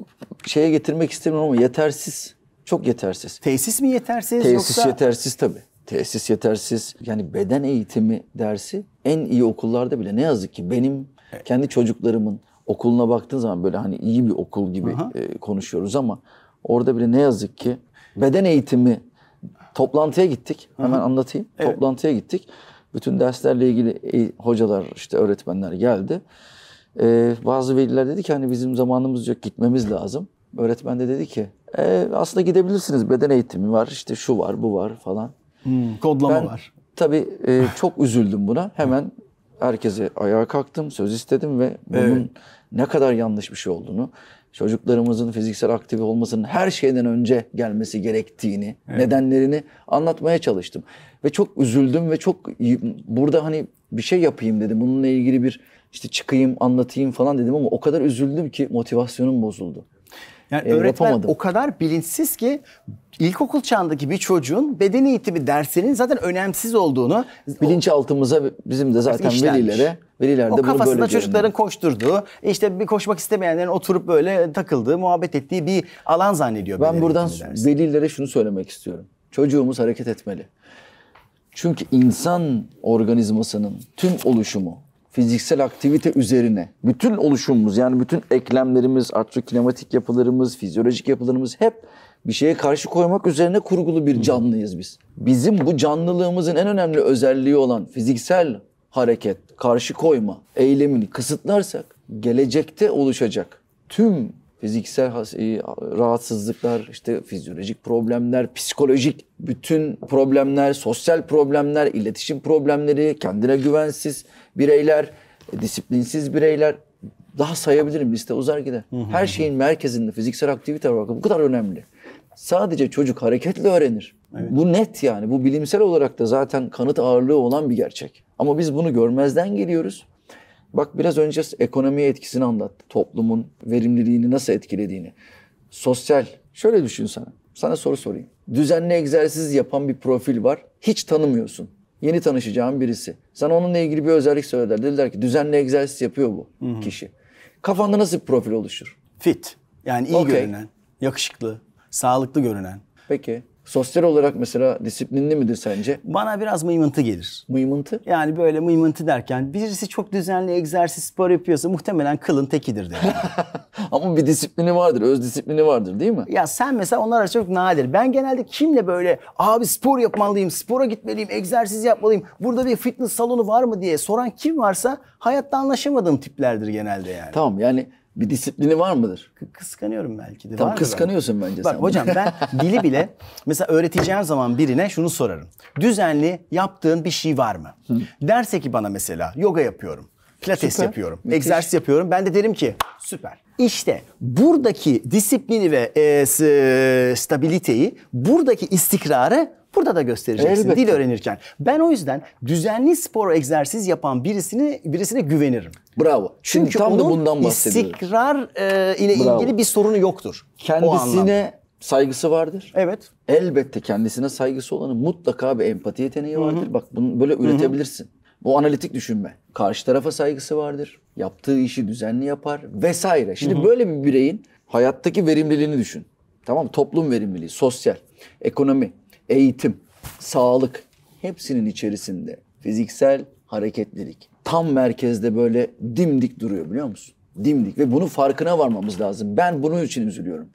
şeye getirmek istemiyorum ama yetersiz. Çok yetersiz. Tesis mi yetersiz Tesis yoksa? Tesis yetersiz tabii tesis yetersiz. Yani beden eğitimi dersi en iyi okullarda bile ne yazık ki benim e- kendi çocuklarımın okuluna baktığın zaman böyle hani iyi bir okul gibi e, konuşuyoruz ama orada bile ne yazık ki beden eğitimi toplantıya gittik. Hemen Aha. anlatayım. Evet. Toplantıya gittik. Bütün derslerle ilgili e, hocalar işte öğretmenler geldi. Ee, bazı veliler dedi ki hani bizim zamanımız yok gitmemiz lazım. Öğretmen de dedi ki e, aslında gidebilirsiniz beden eğitimi var işte şu var bu var falan. Hmm, kodlama ben, var. Tabii e, çok üzüldüm buna. Hemen herkese ayağa kalktım, söz istedim ve bunun evet. ne kadar yanlış bir şey olduğunu, çocuklarımızın fiziksel aktif olmasının her şeyden önce gelmesi gerektiğini, evet. nedenlerini anlatmaya çalıştım. Ve çok üzüldüm ve çok burada hani bir şey yapayım dedim. Bununla ilgili bir işte çıkayım, anlatayım falan dedim ama o kadar üzüldüm ki motivasyonum bozuldu. Yani e, öğretmen yapamadım. o kadar bilinçsiz ki ilkokul çağındaki bir çocuğun beden eğitimi dersinin zaten önemsiz olduğunu bilinçaltımıza bizim de zaten işlenmiş. velilere velilerde o kafasında bunu böyle çocukların görünüyor. koşturduğu, işte bir koşmak istemeyenlerin oturup böyle takıldığı, muhabbet ettiği bir alan zannediyor. Ben buradan dersi. velilere şunu söylemek istiyorum. Çocuğumuz hareket etmeli. Çünkü insan organizmasının tüm oluşumu fiziksel aktivite üzerine bütün oluşumumuz yani bütün eklemlerimiz, atrokinematik yapılarımız, fizyolojik yapılarımız hep bir şeye karşı koymak üzerine kurgulu bir canlıyız biz. Bizim bu canlılığımızın en önemli özelliği olan fiziksel hareket, karşı koyma eylemini kısıtlarsak gelecekte oluşacak tüm fiziksel e, rahatsızlıklar, işte fizyolojik problemler, psikolojik bütün problemler, sosyal problemler, iletişim problemleri, kendine güvensiz, bireyler, disiplinsiz bireyler daha sayabilirim liste uzar gider. Hı hı. Her şeyin merkezinde fiziksel aktivite var. Bu kadar önemli. Sadece çocuk hareketle öğrenir. Evet. Bu net yani. Bu bilimsel olarak da zaten kanıt ağırlığı olan bir gerçek. Ama biz bunu görmezden geliyoruz. Bak biraz önce ekonomiye etkisini anlattı. Toplumun verimliliğini nasıl etkilediğini. Sosyal. Şöyle düşün sana. Sana soru sorayım. Düzenli egzersiz yapan bir profil var. Hiç tanımıyorsun. Yeni tanışacağım birisi. Sana onunla ilgili bir özellik söylediler. Dediler ki düzenli egzersiz yapıyor bu Hı-hı. kişi. Kafanda nasıl bir profil oluşur? Fit. Yani iyi okay. görünen, yakışıklı, sağlıklı görünen. Peki. Sosyal olarak mesela disiplinli midir sence? Bana biraz mıymıntı gelir. Mıymıntı? Yani böyle mıymıntı derken birisi çok düzenli egzersiz spor yapıyorsa muhtemelen kılın tekidir derim. Ama bir disiplini vardır, öz disiplini vardır değil mi? Ya sen mesela onlar çok nadir. Ben genelde kimle böyle abi spor yapmalıyım, spora gitmeliyim, egzersiz yapmalıyım, burada bir fitness salonu var mı diye soran kim varsa hayatta anlaşamadığım tiplerdir genelde yani. Tamam yani bir disiplini var mıdır? K- kıskanıyorum belki de. Tam Vardır kıskanıyorsun bence Bak sen. hocam ben dili bile mesela öğreteceğim zaman birine şunu sorarım. Düzenli yaptığın bir şey var mı? Hı. Derse ki bana mesela yoga yapıyorum. Pilates süper, yapıyorum, müthiş. egzersiz yapıyorum. Ben de derim ki süper. İşte buradaki disiplini ve e, e stabiliteyi, buradaki istikrarı Burada da göstereceksin Elbette. dil öğrenirken. Ben o yüzden düzenli spor egzersiz yapan birisini birisine güvenirim. Bravo. Çünkü Şimdi tam onun da bundan bahsediyorum. istikrar e, ile Bravo. ilgili bir sorunu yoktur. Kendisine saygısı vardır. Evet. Elbette kendisine saygısı olanın mutlaka bir empati yeteneği vardır. Hı-hı. Bak bunu böyle üretebilirsin. Hı-hı. Bu analitik düşünme. Karşı tarafa saygısı vardır. Yaptığı işi düzenli yapar vesaire. Şimdi Hı-hı. böyle bir bireyin hayattaki verimliliğini düşün. Tamam mı? Toplum verimliliği, sosyal, ekonomi, eğitim, sağlık hepsinin içerisinde fiziksel hareketlilik tam merkezde böyle dimdik duruyor biliyor musun? Dimdik ve bunu farkına varmamız lazım. Ben bunun için üzülüyorum.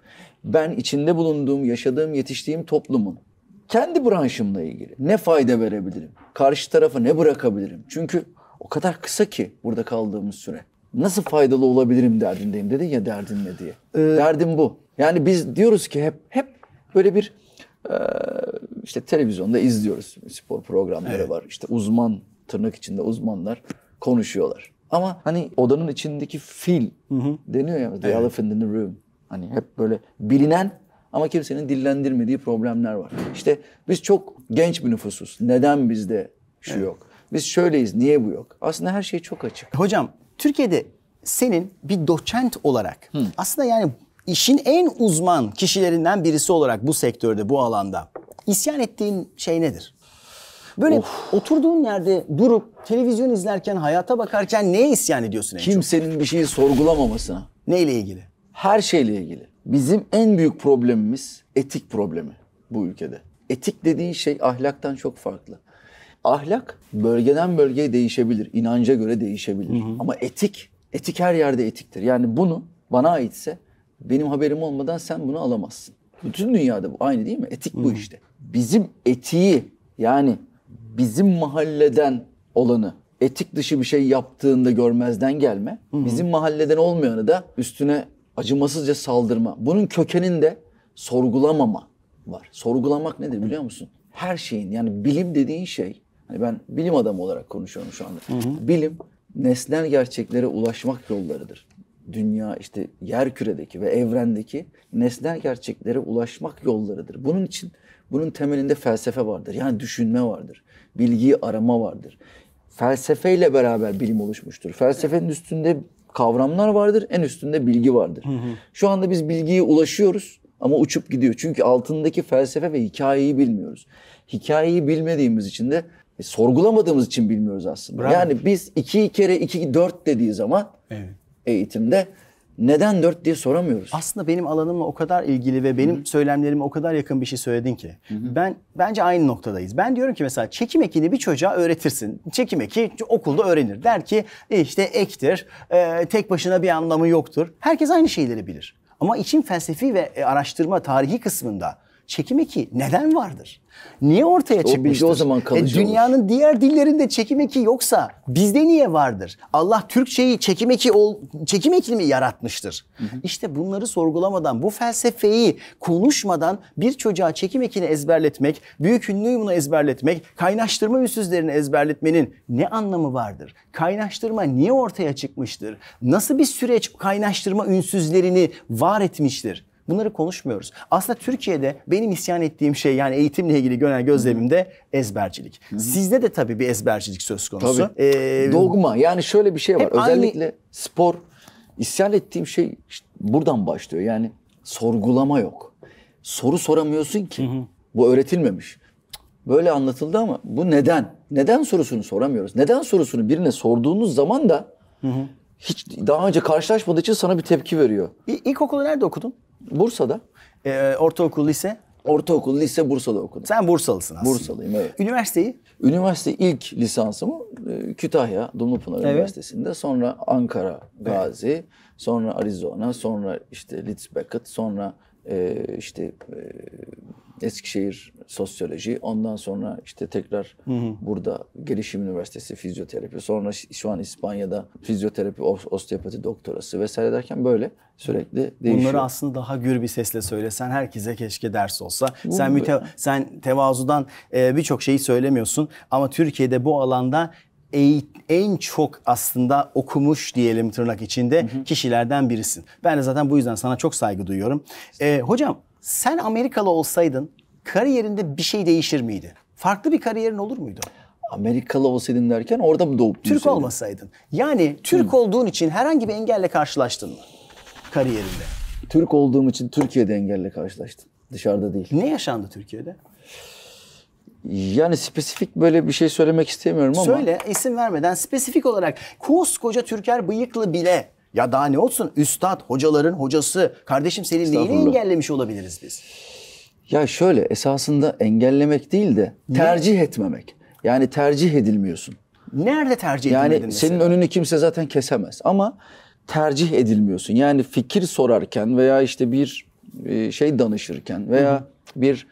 Ben içinde bulunduğum, yaşadığım, yetiştiğim toplumun kendi branşımla ilgili ne fayda verebilirim? Karşı tarafa ne bırakabilirim? Çünkü o kadar kısa ki burada kaldığımız süre. Nasıl faydalı olabilirim derdindeyim dedi ya derdin ne diye. Ee, Derdim bu. Yani biz diyoruz ki hep hep böyle bir ee, işte televizyonda izliyoruz. Spor programları evet. var. İşte uzman tırnak içinde uzmanlar konuşuyorlar. Ama hani odanın içindeki fil hı hı. deniyor ya the evet. elephant in the room. Hani hep böyle bilinen ama kimsenin dillendirmediği problemler var. İşte biz çok genç bir nüfusuz. Neden bizde şu evet. yok? Biz şöyleyiz, niye bu yok? Aslında her şey çok açık. Hocam, Türkiye'de senin bir doçent olarak Hı. aslında yani işin en uzman kişilerinden birisi olarak bu sektörde, bu alanda isyan ettiğin şey nedir? Böyle of. oturduğun yerde durup televizyon izlerken, hayata bakarken neye isyan ediyorsun en Kimsenin çok? bir şeyi sorgulamamasına. Neyle ilgili? Her şeyle ilgili. Bizim en büyük problemimiz etik problemi bu ülkede. Etik dediğin şey ahlaktan çok farklı. Ahlak bölgeden bölgeye değişebilir, inanca göre değişebilir. Hı hı. Ama etik, etik her yerde etiktir. Yani bunu bana aitse benim haberim olmadan sen bunu alamazsın. Bütün dünyada bu aynı değil mi? Etik bu işte. Bizim etiği yani bizim mahalleden olanı etik dışı bir şey yaptığında görmezden gelme. Bizim mahalleden olmayanı da üstüne acımasızca saldırma. Bunun kökeninde sorgulamama var. Sorgulamak nedir biliyor musun? Her şeyin yani bilim dediğin şey hani ben bilim adamı olarak konuşuyorum şu anda. Bilim nesnel gerçeklere ulaşmak yollarıdır dünya işte yer küredeki ve evrendeki nesnel gerçeklere ulaşmak yollarıdır. Bunun için bunun temelinde felsefe vardır. Yani düşünme vardır. Bilgiyi arama vardır. Felsefeyle beraber bilim oluşmuştur. Felsefenin üstünde kavramlar vardır, en üstünde bilgi vardır. Şu anda biz bilgiye ulaşıyoruz ama uçup gidiyor. Çünkü altındaki felsefe ve hikayeyi bilmiyoruz. Hikayeyi bilmediğimiz için de e, sorgulamadığımız için bilmiyoruz aslında. Bravo. Yani biz iki kere iki dört dediği zaman evet eğitimde neden dört diye soramıyoruz. Aslında benim alanımla o kadar ilgili ve benim Hı-hı. söylemlerime o kadar yakın bir şey söyledin ki. Hı-hı. Ben bence aynı noktadayız. Ben diyorum ki mesela çekim ekini bir çocuğa öğretirsin. Çekim eki okulda öğrenir. Der ki e işte ektir, e, tek başına bir anlamı yoktur. Herkes aynı şeyleri bilir. Ama için felsefi ve e, araştırma tarihi kısmında çekim eki neden vardır? Niye ortaya işte çıkmıştır? O, o zaman e, dünyanın olur. diğer dillerinde çekim eki yoksa bizde niye vardır? Allah Türkçeyi çekim eki ol, çekim mi yaratmıştır? Hı hı. İşte bunları sorgulamadan, bu felsefeyi konuşmadan bir çocuğa çekim ekini ezberletmek, büyük ünlüyü bunu ezberletmek, kaynaştırma ünsüzlerini ezberletmenin ne anlamı vardır? Kaynaştırma niye ortaya çıkmıştır? Nasıl bir süreç kaynaştırma ünsüzlerini var etmiştir? Bunları konuşmuyoruz. Aslında Türkiye'de benim isyan ettiğim şey yani eğitimle ilgili gören gözlemimde ezbercilik. Hı-hı. Sizde de tabii bir ezbercilik söz konusu. Tabii. Ee, Dogma yani şöyle bir şey var. Özellikle aynı... spor isyan ettiğim şey işte buradan başlıyor. Yani sorgulama yok. Soru soramıyorsun ki. Hı-hı. Bu öğretilmemiş. Böyle anlatıldı ama bu neden? Neden sorusunu soramıyoruz. Neden sorusunu birine sorduğunuz zaman da hı hı. hiç daha önce karşılaşmadığı için sana bir tepki veriyor. İ- ilkokulu nerede okudun? Bursa'da. Ee, ortaokul, lise? Ortaokul, lise Bursa'da okudum. Sen Bursalısın aslında. Bursalıyım evet. Üniversiteyi? Üniversite ilk lisansımı e, Kütahya Dumlupınar evet. Üniversitesi'nde sonra Ankara Gazi, evet. sonra Arizona, sonra işte Leeds Beckett, sonra ee, işte e, Eskişehir Sosyoloji, ondan sonra işte tekrar hı hı. burada Gelişim Üniversitesi Fizyoterapi, sonra şu an İspanya'da fizyoterapi, osteopati doktorası vesaire derken böyle sürekli değişiyor. Bunları aslında daha gür bir sesle söylesen herkese keşke ders olsa. Bu sen müte- sen tevazudan e, birçok şeyi söylemiyorsun ama Türkiye'de bu alanda en çok aslında okumuş diyelim tırnak içinde kişilerden birisin. Ben de zaten bu yüzden sana çok saygı duyuyorum. Ee, hocam sen Amerikalı olsaydın kariyerinde bir şey değişir miydi? Farklı bir kariyerin olur muydu? Amerikalı olsaydın derken orada mı doğup Türk büyüseydin? olmasaydın. Yani Türk Hı. olduğun için herhangi bir engelle karşılaştın mı kariyerinde? Türk olduğum için Türkiye'de engelle karşılaştım. Dışarıda değil. Ne yaşandı Türkiye'de? Yani spesifik böyle bir şey söylemek istemiyorum ama. Söyle isim vermeden spesifik olarak koskoca Türker bıyıklı bile ya daha ne olsun üstad, hocaların hocası, kardeşim seni neyini engellemiş olabiliriz biz? Ya şöyle esasında engellemek değil de tercih etmemek. Yani tercih edilmiyorsun. Nerede tercih yani edilmedin Yani senin mesela? önünü kimse zaten kesemez ama tercih edilmiyorsun. Yani fikir sorarken veya işte bir e, şey danışırken veya Hı-hı. bir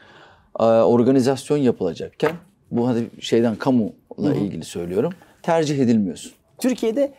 e, organizasyon yapılacakken bu hadi şeyden kamuyla ilgili söylüyorum. Tercih edilmiyorsun. Türkiye'de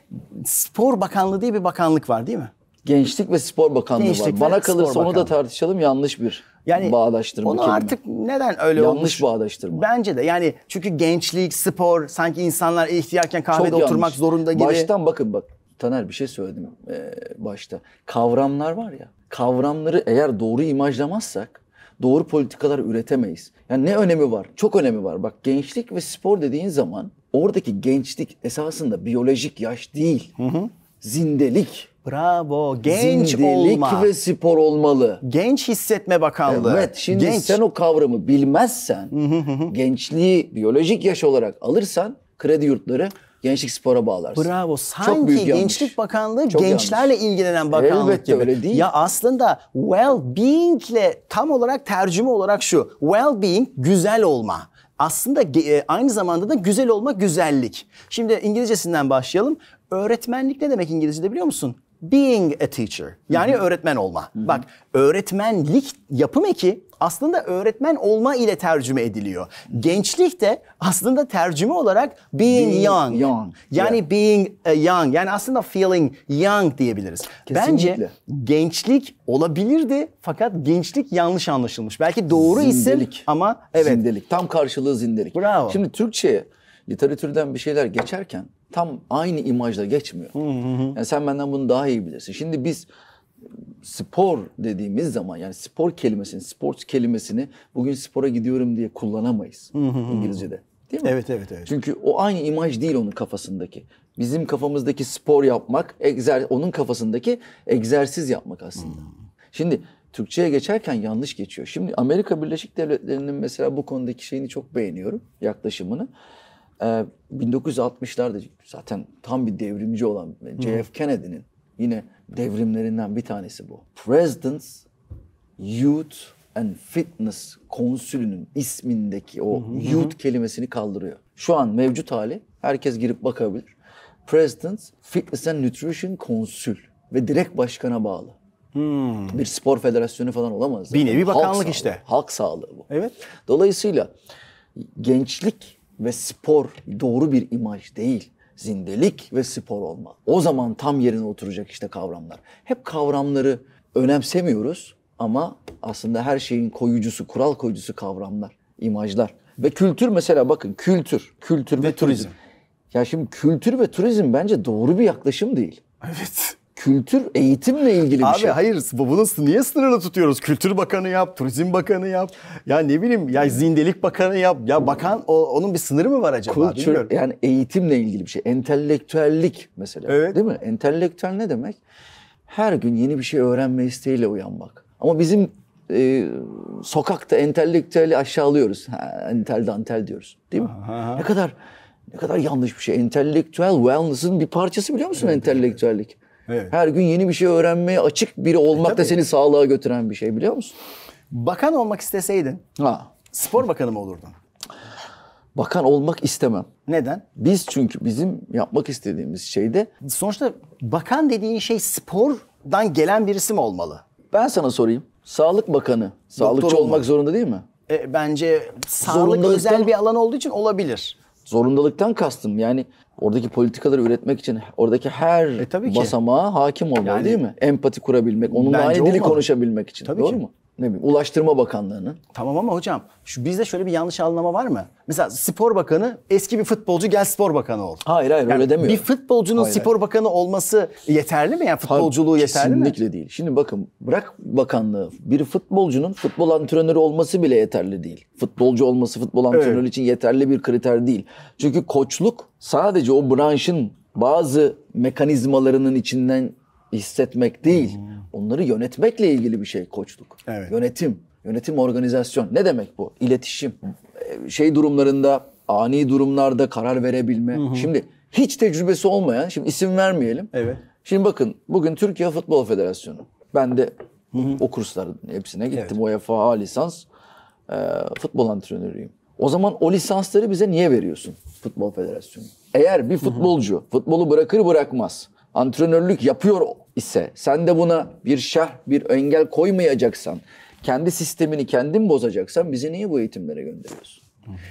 Spor Bakanlığı diye bir bakanlık var değil mi? Gençlik ve Spor Bakanlığı Gençlik var. Bana kalırsa onu da tartışalım. Yanlış bir yani bağdaştırma. Onu kelime. artık neden öyle Yanlış olmuş? bağdaştırma. Bence de. Yani çünkü gençlik, spor sanki insanlar ihtiyarken kahvede Çok oturmak zorunda gibi. Baştan bakın bak Taner bir şey söyledim e, başta. Kavramlar var ya. Kavramları eğer doğru imajlamazsak doğru politikalar üretemeyiz. Yani ne önemi var? Çok önemi var. Bak gençlik ve spor dediğin zaman oradaki gençlik esasında biyolojik yaş değil. Hı hı. Zindelik. Bravo. Genç Zindelik olma. ve spor olmalı. Genç hissetme bakanlığı. Evet. Şimdi genç. sen o kavramı bilmezsen, hı hı hı. gençliği biyolojik yaş olarak alırsan kredi yurtları Gençlik spora bağlarsın. Bravo. Sanki Çok büyük yanlış. Gençlik Bakanlığı Çok gençlerle yanlış. ilgilenen bakanlık Elbette gibi. öyle değil. Ya aslında well Being ile tam olarak tercüme olarak şu. Well-being güzel olma aslında e, aynı zamanda da güzel olma güzellik. Şimdi İngilizcesinden başlayalım. Öğretmenlik ne demek İngilizce'de biliyor musun? being a teacher yani Hı-hı. öğretmen olma. Hı-hı. Bak öğretmenlik yapım eki aslında öğretmen olma ile tercüme ediliyor. Gençlik de aslında tercüme olarak being, being young. young. Yani yeah. being e, young yani aslında feeling young diyebiliriz. Kesinlikle. Bence gençlik olabilirdi fakat gençlik yanlış anlaşılmış. Belki doğru zindelik. isim ama evet. Zindelik. Tam karşılığı zindelik. Bravo. Şimdi Türkçe literatürden bir şeyler geçerken tam aynı imajla geçmiyor. Hı hı. Yani sen benden bunu daha iyi bilirsin. Şimdi biz spor dediğimiz zaman yani spor kelimesini, sports kelimesini bugün spora gidiyorum diye kullanamayız hı hı. İngilizce'de. Değil mi? Evet, evet, evet. Çünkü o aynı imaj değil onun kafasındaki. Bizim kafamızdaki spor yapmak, egzer, onun kafasındaki egzersiz yapmak aslında. Hmm. Şimdi Türkçe'ye geçerken yanlış geçiyor. Şimdi Amerika Birleşik Devletleri'nin mesela bu konudaki şeyini çok beğeniyorum, yaklaşımını. 1960'larda ee, zaten tam bir devrimci olan JF Kennedy'nin yine devrimlerinden bir tanesi bu. Presidents Youth and Fitness konsülünün ismindeki o hı hı. youth kelimesini kaldırıyor. Şu an mevcut hali herkes girip bakabilir. Presidents Fitness and Nutrition konsül ve direkt başkana bağlı. Hmm. Bir spor federasyonu falan olamaz. Bir nevi bakanlık halk işte. Sağlığı, halk sağlığı bu. Evet. Dolayısıyla gençlik ve spor doğru bir imaj değil. Zindelik ve spor olma. O zaman tam yerine oturacak işte kavramlar. Hep kavramları önemsemiyoruz ama aslında her şeyin koyucusu, kural koyucusu kavramlar, imajlar. Ve kültür mesela bakın kültür, kültür ve, ve turizm. turizm. Ya şimdi kültür ve turizm bence doğru bir yaklaşım değil. Evet kültür eğitimle ilgili Abi bir şey. Abi hayır bu bunu niye sınırlı tutuyoruz? Kültür Bakanı yap, Turizm Bakanı yap. Ya ne bileyim ya Zindelik Bakanı yap. Ya bakan o, onun bir sınırı mı var acaba? Kültür yani eğitimle ilgili bir şey. Entelektüellik mesela. Evet. Değil mi? Entelektüel ne demek? Her gün yeni bir şey öğrenme isteğiyle uyanmak. Ama bizim e, sokakta entelektüeli aşağılıyoruz. Ha, entel dantel diyoruz. Değil mi? Aha. Ne kadar ne kadar yanlış bir şey. Entelektüel wellness'ın bir parçası biliyor musun evet, entelektüellik? Evet. Evet. Her gün yeni bir şey öğrenmeye açık biri olmak e, da seni sağlığa götüren bir şey biliyor musun? Bakan olmak isteseydin ha. spor bakanı mı olurdun? Bakan olmak istemem. Neden? Biz çünkü bizim yapmak istediğimiz şeyde... Sonuçta bakan dediğin şey spordan gelen birisi mi olmalı? Ben sana sorayım. Sağlık Bakanı sağlıkçı Doktor olmak zorunda değil mi? E, bence sağlık özel bir alan olduğu için olabilir. Zorundalıktan kastım yani Oradaki politikaları üretmek için oradaki her e, basamağa hakim olmalı yani, değil mi? Empati kurabilmek, onunla aynı dili konuşabilmek için. Tabii Doğru ki. mu? ne bileyim Ulaştırma Bakanlığı'nın. Tamam ama hocam şu bizde şöyle bir yanlış anlama var mı? Mesela spor bakanı eski bir futbolcu gel spor bakanı oldu. Hayır hayır yani öyle demiyorum. Bir futbolcunun hayır, spor bakanı olması yeterli mi? Yani futbolculuğu Tabii, yeterli kesinlikle mi? Kesinlikle değil. Şimdi bakın bırak bakanlığı. Bir futbolcunun futbol antrenörü olması bile yeterli değil. Futbolcu olması futbol antrenörü evet. için yeterli bir kriter değil. Çünkü koçluk sadece o branşın bazı mekanizmalarının içinden hissetmek değil. Hmm Onları yönetmekle ilgili bir şey koçluk. Evet. Yönetim, yönetim organizasyon. Ne demek bu? İletişim. Ee, şey durumlarında, ani durumlarda karar verebilme. Hı hı. Şimdi hiç tecrübesi olmayan, şimdi isim vermeyelim. Evet. Şimdi bakın bugün Türkiye Futbol Federasyonu. Ben de hı hı. o kursların hepsine gittim. Evet. UEFA A lisans e, futbol antrenörüyüm. O zaman o lisansları bize niye veriyorsun Futbol Federasyonu? Eğer bir futbolcu hı hı. futbolu bırakır bırakmaz antrenörlük yapıyor ise sen de buna bir şah, bir engel koymayacaksan, kendi sistemini kendin bozacaksan bizi niye bu eğitimlere gönderiyorsun?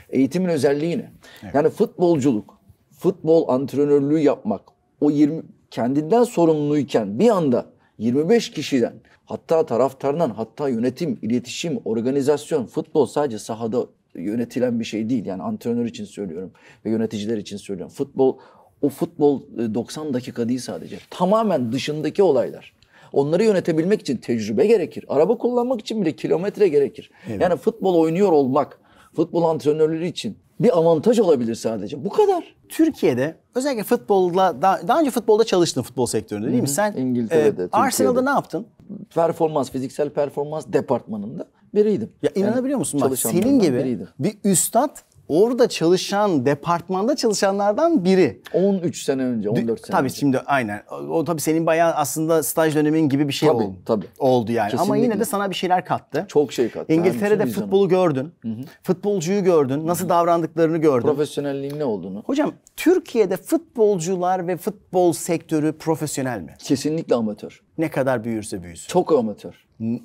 Eğitimin özelliği ne? Evet. Yani futbolculuk, futbol antrenörlüğü yapmak, o 20 kendinden sorumluyken bir anda 25 kişiden hatta taraftardan hatta yönetim, iletişim, organizasyon, futbol sadece sahada yönetilen bir şey değil. Yani antrenör için söylüyorum ve yöneticiler için söylüyorum. Futbol o futbol 90 e, dakika değil sadece. Tamamen dışındaki olaylar. Onları yönetebilmek için tecrübe gerekir. Araba kullanmak için bile kilometre gerekir. Evet. Yani futbol oynuyor olmak, futbol antrenörleri için bir avantaj olabilir sadece. Bu kadar. Türkiye'de özellikle futbolda daha, daha önce futbolda çalıştın futbol sektöründe değil Hı-hı. mi? Sen İngiltere'de, e, Arsenal'da ne yaptın? Performans, fiziksel performans departmanında biriydim. Ya inanabiliyor yani, musun? Bak, senin gibi biriydim. bir üstad orada çalışan, departmanda çalışanlardan biri. 13 sene önce, 14 sene Tabii önce. şimdi aynen. O tabii senin bayağı aslında staj dönemin gibi bir şey tabii, oldu. Tabii. Oldu yani. Kesinlikle. Ama yine de sana bir şeyler kattı. Çok şey kattı. İngiltere'de yani futbolu canım. gördün. Hı-hı. Futbolcuyu gördün. Nasıl Hı-hı. davrandıklarını gördün. Profesyonelliğin ne olduğunu. Hocam Türkiye'de futbolcular ve futbol sektörü profesyonel mi? Kesinlikle amatör ne kadar büyürse büyüsün. Çok amatör.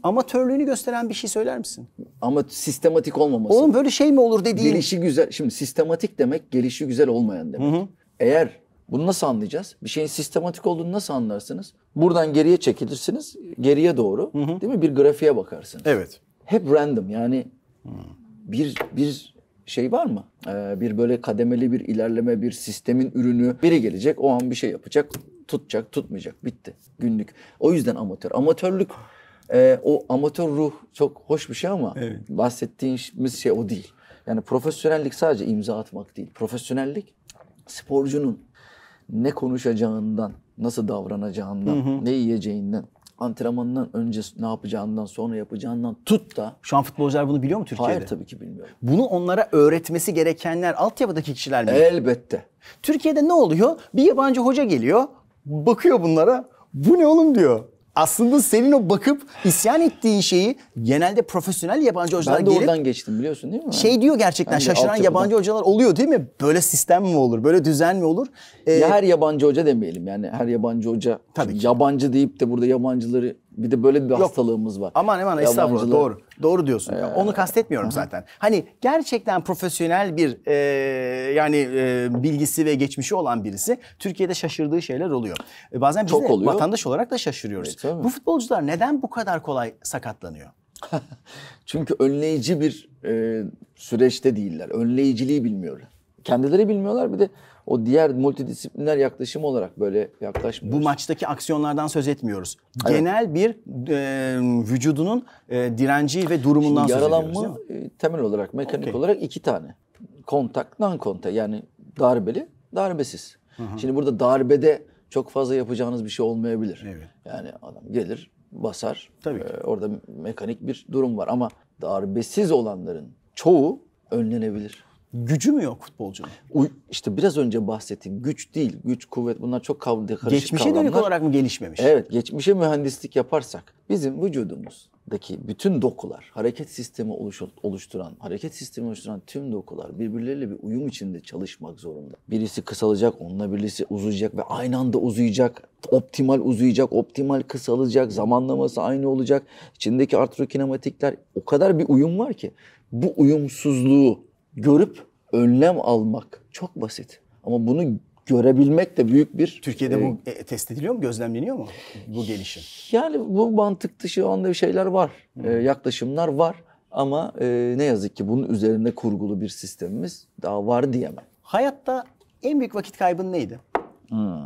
Amatörlüğünü gösteren bir şey söyler misin? Ama sistematik olmaması. Oğlum böyle şey mi olur dediğin. Gelişi güzel. Şimdi sistematik demek gelişi güzel olmayan demek. Hı hı. Eğer bunu nasıl anlayacağız? Bir şeyin sistematik olduğunu nasıl anlarsınız? Buradan geriye çekilirsiniz. Geriye doğru. Hı hı. Değil mi? Bir grafiğe bakarsınız. Evet. Hep random yani. Hı. Bir bir şey var mı? Ee, bir böyle kademeli bir ilerleme, bir sistemin ürünü. Biri gelecek, o an bir şey yapacak, tutacak, tutmayacak. Bitti. Günlük. O yüzden amatör. Amatörlük e, o amatör ruh çok hoş bir şey ama evet. bahsettiğimiz şey o değil. Yani profesyonellik sadece imza atmak değil. Profesyonellik sporcunun ne konuşacağından, nasıl davranacağından, hı hı. ne yiyeceğinden, antrenmanından önce ne yapacağından sonra yapacağından tut da. Şu an futbolcular bunu biliyor mu Türkiye'de? Hayır tabii ki bilmiyor. Bunu onlara öğretmesi gerekenler altyapıdaki kişiler mi? Elbette. Türkiye'de ne oluyor? Bir yabancı hoca geliyor, bakıyor bunlara. Bu ne oğlum diyor aslında senin o bakıp isyan ettiğin şeyi genelde profesyonel yabancı hocalar gelip... Ben de gelip, oradan geçtim biliyorsun değil mi? Şey diyor gerçekten Bence şaşıran yabancı hocalar oluyor değil mi? Böyle sistem mi olur? Böyle düzen mi olur? Ee, ya her yabancı hoca demeyelim yani her yabancı hoca. Tabii ki. Yabancı deyip de burada yabancıları bir de böyle bir Yok. hastalığımız var. Aman aman estağfurullah doğru. Doğru diyorsun. Ee, Onu kastetmiyorum hı. zaten. Hani gerçekten profesyonel bir e, yani e, bilgisi ve geçmişi olan birisi Türkiye'de şaşırdığı şeyler oluyor. E, bazen biz de oluyor. vatandaş olarak da şaşırıyoruz. E, bu futbolcular neden bu kadar kolay sakatlanıyor? Çünkü önleyici bir e, süreçte değiller. Önleyiciliği bilmiyorlar. Kendileri bilmiyorlar bir de o diğer multidisipliner yaklaşım olarak böyle yaklaşmıyoruz. Bu maçtaki aksiyonlardan söz etmiyoruz. Evet. Genel bir e, vücudunun e, direnci ve durumundan Şimdi söz ediyoruz. Yaralanma e, temel olarak mekanik okay. olarak iki tane. Kontak, non kontak yani darbeli, darbesiz. Hı hı. Şimdi burada darbede çok fazla yapacağınız bir şey olmayabilir. Evet. Yani adam gelir basar. Tabii E, orada mekanik bir durum var ama darbesiz olanların çoğu önlenebilir gücü mü yok futbolcunun? İşte biraz önce bahsettiğim güç değil, güç, kuvvet bunlar çok karışık Geçmişe kavramlar. dönük olarak mı gelişmemiş? Evet, geçmişe mühendislik yaparsak bizim vücudumuzdaki bütün dokular, hareket sistemi oluşturan, hareket sistemi oluşturan tüm dokular birbirleriyle bir uyum içinde çalışmak zorunda. Birisi kısalacak, onunla birisi uzayacak ve aynı anda uzayacak, optimal uzayacak, optimal kısalacak, zamanlaması aynı olacak. İçindeki artrokinematikler o kadar bir uyum var ki bu uyumsuzluğu görüp önlem almak çok basit. Ama bunu görebilmek de büyük bir... Türkiye'de e, bu e, test ediliyor mu? Gözlemleniyor mu bu gelişim? Yani bu mantık dışı anda bir şeyler var. E, yaklaşımlar var. Ama e, ne yazık ki bunun üzerine kurgulu bir sistemimiz daha var diyemem. Hayatta en büyük vakit kaybın neydi? Hmm.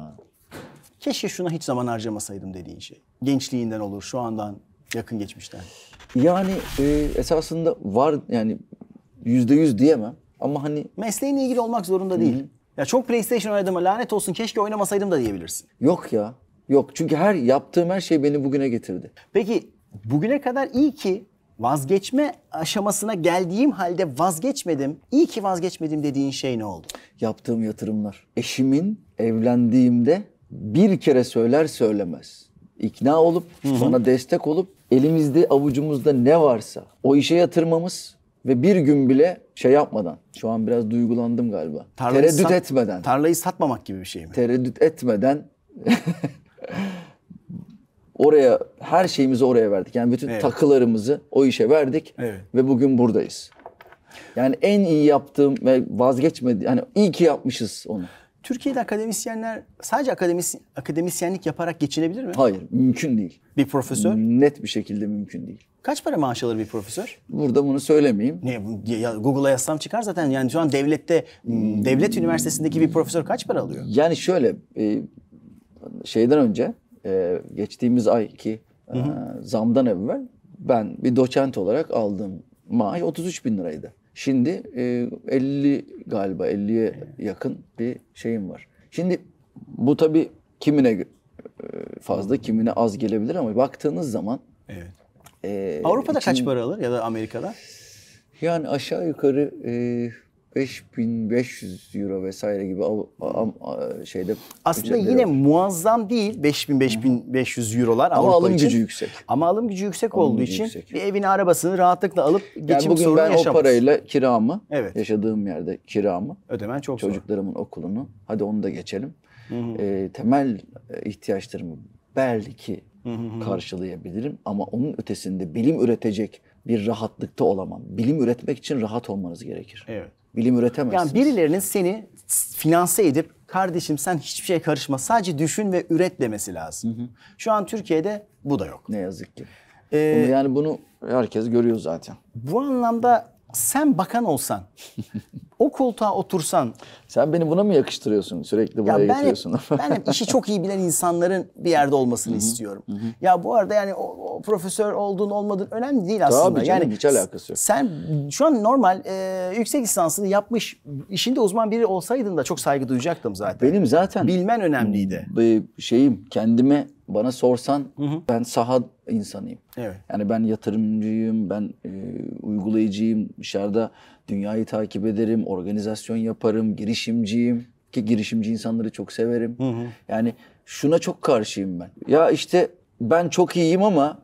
Keşke şuna hiç zaman harcamasaydım dediğin şey. Gençliğinden olur, şu andan, yakın geçmişten. Yani e, esasında var yani yüzde yüz diyemem. Ama hani... Mesleğinle ilgili olmak zorunda değil. Hı-hı. Ya çok PlayStation oynadım lanet olsun keşke oynamasaydım da diyebilirsin. Yok ya. Yok çünkü her yaptığım her şey beni bugüne getirdi. Peki bugüne kadar iyi ki vazgeçme aşamasına geldiğim halde vazgeçmedim. İyi ki vazgeçmedim dediğin şey ne oldu? Yaptığım yatırımlar. Eşimin evlendiğimde bir kere söyler söylemez ikna olup Hı-hı. bana destek olup elimizde avucumuzda ne varsa o işe yatırmamız ve bir gün bile şey yapmadan, şu an biraz duygulandım galiba. Tarlayı tereddüt sat, etmeden. Tarlayı satmamak gibi bir şey mi? Tereddüt etmeden oraya her şeyimizi oraya verdik. Yani bütün evet. takılarımızı o işe verdik evet. ve bugün buradayız. Yani en iyi yaptığım ve vazgeçmedi. Yani iyi ki yapmışız onu. Türkiye'de akademisyenler sadece akademis akademisyenlik yaparak geçinebilir mi? Hayır, mümkün değil. Bir profesör? Net bir şekilde mümkün değil. Kaç para maaş alır bir profesör? Burada bunu söylemeyeyim. Ne, ya Google'a yazsam çıkar zaten. Yani şu an devlette, hmm, devlet üniversitesindeki bir profesör kaç para alıyor? Yani şöyle, e, şeyden önce, e, geçtiğimiz ayki e, hı hı. zamdan evvel ben bir doçent olarak aldığım maaş 33 bin liraydı. Şimdi 50 galiba 50'ye yakın bir şeyim var. Şimdi bu tabii kimine fazla kimine az gelebilir ama baktığınız zaman evet. E, Avrupa'da için, kaç para alır ya da Amerika'da? Yani aşağı yukarı e, 5500 euro vesaire gibi av, av, av, şeyde aslında yine var. muazzam değil 5000 5500 eurolar ama Avrupa alım için. gücü yüksek. Ama alım gücü yüksek alım olduğu gücü için yüksek. bir evin arabasını rahatlıkla alıp geçim yani bugün sorunu ben yaşamaz. o parayla kiramı, evet. yaşadığım yerde kiramı, ödemen çok çocuklarımın zor. okulunu, hadi onu da geçelim. Hı hı. E, temel ihtiyaçlarımı belki karşılayabilirim. Ama onun ötesinde bilim üretecek bir rahatlıkta olamam. Bilim üretmek için rahat olmanız gerekir. Evet. Bilim üretemezsiniz. Yani birilerinin seni finanse edip kardeşim sen hiçbir şeye karışma sadece düşün ve üret demesi lazım. Hı hı. Şu an Türkiye'de bu da yok. Ne yazık ki. Ee, yani bunu herkes görüyor zaten. Bu anlamda sen bakan olsan, o koltuğa otursan... Sen beni buna mı yakıştırıyorsun? Sürekli buraya ya ben getiriyorsun. Hep, ben hep işi çok iyi bilen insanların bir yerde olmasını istiyorum. ya bu arada yani o, o profesör olduğun olmadığın önemli değil aslında. Tabii canım, yani hiç alakası yok. Sen şu an normal e, yüksek lisansını yapmış, işinde uzman biri olsaydın da çok saygı duyacaktım zaten. Benim zaten... Bilmen önemliydi. Şeyim, kendime bana sorsan hı hı. ben saha insanıyım. Evet. Yani ben yatırımcıyım, ben e, uygulayıcıyım. Dışarıda dünyayı takip ederim, organizasyon yaparım, girişimciyim. Ki girişimci insanları çok severim. Hı hı. Yani şuna çok karşıyım ben. Ya işte ben çok iyiyim ama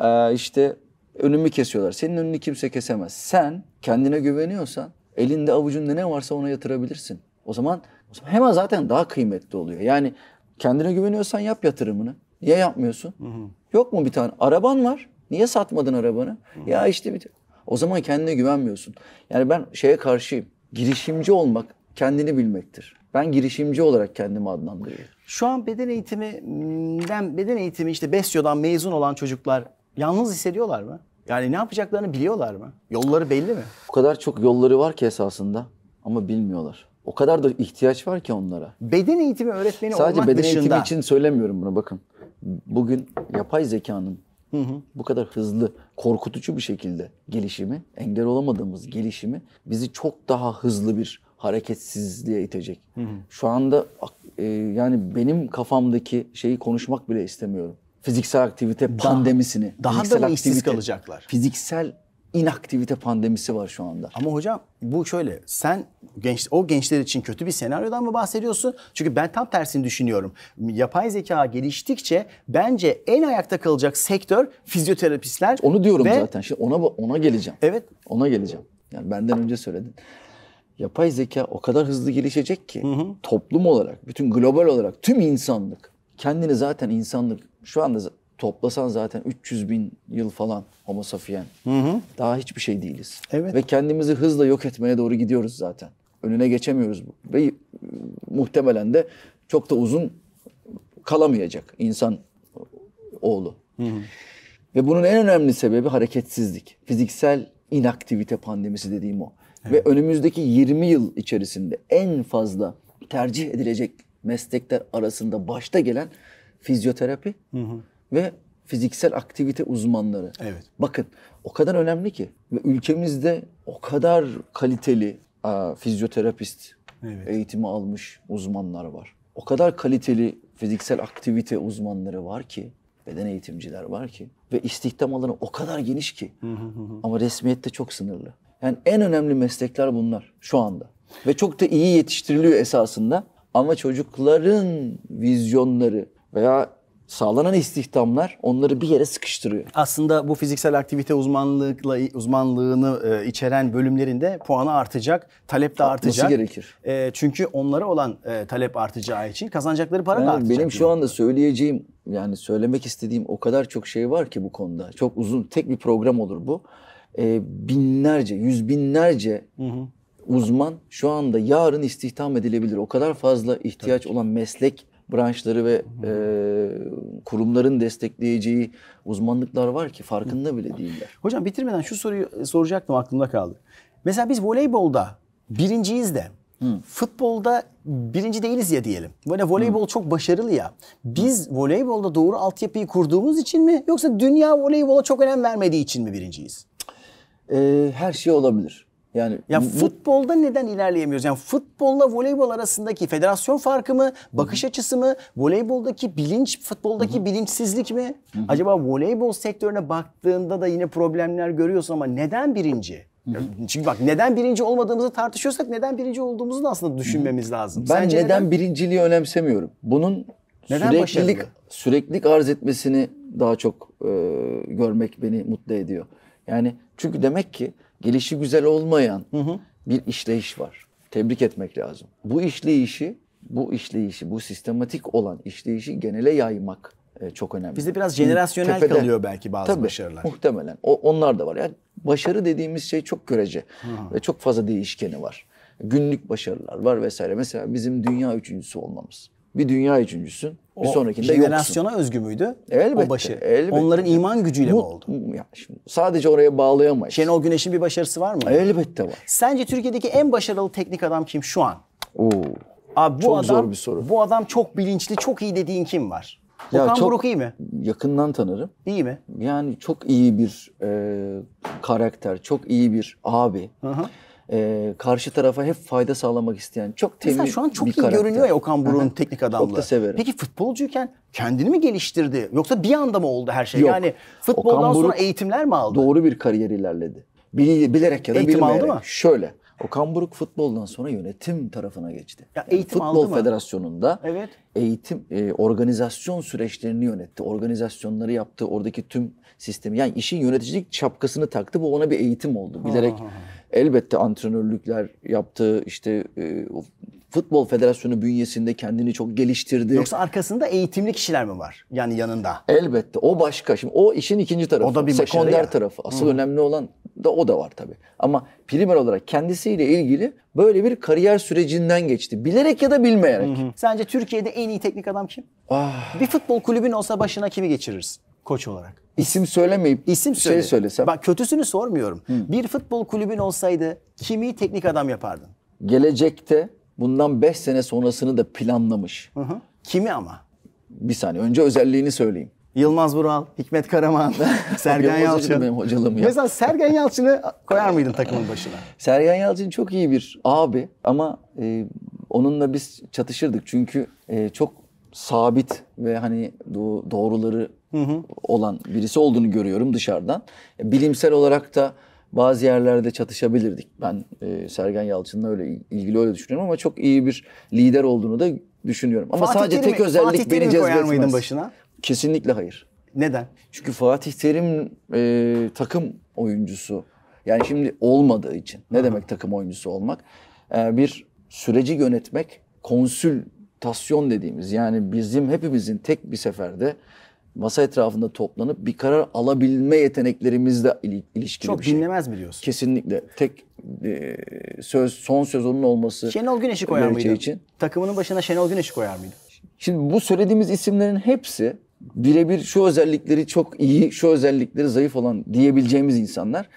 e, işte önümü kesiyorlar. Senin önünü kimse kesemez. Sen kendine güveniyorsan elinde avucunda ne varsa ona yatırabilirsin. O zaman, o zaman hemen zaten daha kıymetli oluyor. Yani kendine güveniyorsan yap yatırımını. Niye yapmıyorsun? Hı hı. Yok mu bir tane? Araban var. Niye satmadın arabanı? Hı hı. Ya işte bir O zaman kendine güvenmiyorsun. Yani ben şeye karşıyım. Girişimci olmak kendini bilmektir. Ben girişimci olarak kendimi adlandırıyorum. Şu an beden eğitiminden, beden eğitimi işte Besyo'dan mezun olan çocuklar yalnız hissediyorlar mı? Yani ne yapacaklarını biliyorlar mı? Yolları belli mi? O kadar çok yolları var ki esasında ama bilmiyorlar. O kadar da ihtiyaç var ki onlara. Beden eğitimi öğretmeni Sadece olmak dışında. Sadece beden eğitimi için söylemiyorum bunu bakın bugün yapay zekanın hı hı. bu kadar hızlı, korkutucu bir şekilde gelişimi, engel olamadığımız gelişimi bizi çok daha hızlı bir hareketsizliğe itecek. Hı hı. Şu anda e, yani benim kafamdaki şeyi konuşmak bile istemiyorum. Fiziksel aktivite daha, pandemisini. Daha da mı işsiz kalacaklar? Fiziksel inaktivite pandemisi var şu anda. Ama hocam bu şöyle sen genç o gençler için kötü bir senaryodan mı bahsediyorsun? Çünkü ben tam tersini düşünüyorum. Yapay zeka geliştikçe bence en ayakta kalacak sektör fizyoterapistler. Onu diyorum ve... zaten. Şimdi ona ona geleceğim. Evet. Ona geleceğim. Yani benden önce söyledin. Yapay zeka o kadar hızlı gelişecek ki hı hı. toplum olarak, bütün global olarak tüm insanlık kendini zaten insanlık şu anda toplasan zaten 300 bin yıl falan homo sapien. Hı hı. Daha hiçbir şey değiliz. Evet. Ve kendimizi hızla yok etmeye doğru gidiyoruz zaten. Önüne geçemiyoruz bu. Ve e, muhtemelen de çok da uzun kalamayacak insan oğlu. Hı hı. Ve bunun en önemli sebebi hareketsizlik. Fiziksel inaktivite pandemisi dediğim o. Evet. Ve önümüzdeki 20 yıl içerisinde en fazla tercih edilecek meslekler arasında başta gelen fizyoterapi, hı hı ve fiziksel aktivite uzmanları. Evet. Bakın o kadar önemli ki ve ülkemizde o kadar kaliteli a, fizyoterapist evet. eğitimi almış uzmanlar var. O kadar kaliteli fiziksel aktivite uzmanları var ki beden eğitimciler var ki ve istihdam alanı o kadar geniş ki ama resmiyette çok sınırlı. Yani en önemli meslekler bunlar şu anda ve çok da iyi yetiştiriliyor esasında ama çocukların vizyonları veya sağlanan istihdamlar onları bir yere sıkıştırıyor. Aslında bu fiziksel aktivite uzmanlıkla uzmanlığını e, içeren bölümlerinde puanı artacak, talep de artacak. Artması gerekir. E, çünkü onlara olan e, talep artacağı için kazanacakları para yani da artacak. Benim şu anda söyleyeceğim yani söylemek istediğim o kadar çok şey var ki bu konuda. Çok uzun tek bir program olur bu. E, binlerce, yüz binlerce hı hı. uzman şu anda yarın istihdam edilebilir. O kadar fazla ihtiyaç Tabii. olan meslek branşları ve e, kurumların destekleyeceği uzmanlıklar var ki farkında bile değiller. Hocam bitirmeden şu soruyu e, soracaktım aklımda kaldı. Mesela biz voleybolda birinciyiz de Hı. Futbolda birinci değiliz ya diyelim. Böyle voleybol Hı. çok başarılı ya. Biz Hı. voleybolda doğru altyapıyı kurduğumuz için mi yoksa dünya voleybola çok önem vermediği için mi birinciyiz? Ee, her şey olabilir. Yani ya bu... futbolda neden ilerleyemiyoruz? Yani futbolla voleybol arasındaki federasyon farkı mı, bakış hı açısı mı, voleyboldaki bilinç, futboldaki hı bilinçsizlik mi? Hı-hı. Acaba voleybol sektörüne baktığında da yine problemler görüyorsun ama neden birinci? Çünkü bak neden birinci olmadığımızı tartışıyorsak neden birinci olduğumuzu da aslında düşünmemiz lazım. Ben Sence neden, neden birinciliği önemsemiyorum. Bunun neden süreklilik başarılı? süreklilik arz etmesini daha çok e, görmek beni mutlu ediyor. Yani çünkü demek ki gelişi güzel olmayan hı hı. bir işleyiş var. Tebrik etmek lazım. Bu işleyişi, bu işleyişi, bu sistematik olan işleyişi genele yaymak e, çok önemli. Bizde biraz jenerasyonel Tepede, kalıyor belki bazı tabii, başarılar. Muhtemelen. O, onlar da var. Yani başarı dediğimiz şey çok görece ha. ve çok fazla değişkeni var. Günlük başarılar var vesaire. Mesela bizim dünya üçüncüsü olmamız. Bir dünya üçüncüsün. O bir sonrakinde yoksun. jenerasyona özgü müydü? Elbette. O başı. Elbette. Onların iman gücüyle Bu, mi oldu? Ya şimdi sadece oraya bağlayamayız. Şenol Güneş'in bir başarısı var mı? Elbette var. Sence Türkiye'deki en başarılı teknik adam kim şu an? Oo. Abi bu çok adam, zor bir soru. Bu adam çok bilinçli, çok iyi dediğin kim var? Ya Okan çok Buruk iyi mi? Yakından tanırım. İyi mi? Yani çok iyi bir e, karakter, çok iyi bir abi. Hı hı e, karşı tarafa hep fayda sağlamak isteyen çok temiz Mesela şu an çok iyi karakter. görünüyor ya Okan Buruk'un teknik adamlığı. Çok da severim. Peki futbolcuyken kendini mi geliştirdi yoksa bir anda mı oldu her şey? Yok. Yani futboldan Okan sonra eğitimler mi aldı? Doğru bir kariyer ilerledi. Bil, bilerek ya da Eğitim bilmeyerek. aldı mı? Şöyle. Okan Buruk futboldan sonra yönetim tarafına geçti. Ya yani eğitim Futbol aldı mı? Federasyonu'nda evet. eğitim, e, organizasyon süreçlerini yönetti. Organizasyonları yaptı, oradaki tüm sistemi. Yani işin yöneticilik şapkasını taktı. Bu ona bir eğitim oldu. Bilerek ha, ha, ha Elbette antrenörlükler yaptı. İşte e, futbol federasyonu bünyesinde kendini çok geliştirdi. Yoksa arkasında eğitimli kişiler mi var? Yani yanında. Elbette o başka. Şimdi o işin ikinci tarafı. O da bir sekonder ya. tarafı. Asıl Hı. önemli olan da o da var tabii. Ama primer olarak kendisiyle ilgili böyle bir kariyer sürecinden geçti. Bilerek ya da bilmeyerek. Hı hı. Sence Türkiye'de en iyi teknik adam kim? Ah. Bir futbol kulübün olsa başına kimi geçirirsin? koç olarak. İsim söylemeyip isim şey söyle. söylesem. Bak kötüsünü sormuyorum. Hı. Bir futbol kulübün olsaydı kimi teknik adam yapardın? Gelecekte bundan 5 sene sonrasını da planlamış. Hı hı. Kimi ama? Bir saniye önce özelliğini söyleyeyim. Yılmaz Vural, Hikmet Karaman, Sergen Yalçın. benim hocalığım ya. Mesela Sergen Yalçın'ı koyar mıydın takımın başına? Sergen Yalçın çok iyi bir abi ama e, onunla biz çatışırdık. Çünkü e, çok sabit ve hani doğruları hı hı. olan birisi olduğunu görüyorum dışarıdan. E, bilimsel olarak da bazı yerlerde çatışabilirdik. Ben e, Sergen Yalçın'la öyle ilgili öyle düşünüyorum ama çok iyi bir lider olduğunu da düşünüyorum. Ama Fatih sadece Terim, tek özellik Fatih beni cezbetmez. başına? Kesinlikle hayır. Neden? Çünkü Fatih Terim e, takım oyuncusu. Yani şimdi olmadığı için. Ne Aha. demek takım oyuncusu olmak? E, bir süreci yönetmek, konsültasyon dediğimiz yani bizim hepimizin tek bir seferde masa etrafında toplanıp bir karar alabilme yeteneklerimizle ilişkili Çok bir şey. Çok dinlemez mi Kesinlikle. Tek e, söz, son söz onun olması. Şenol Güneş'i koyar mıydı? Için. Takımının başına Şenol Güneş'i koyar mıydı? Şimdi bu söylediğimiz isimlerin hepsi birebir şu özellikleri çok iyi, şu özellikleri zayıf olan diyebileceğimiz insanlar.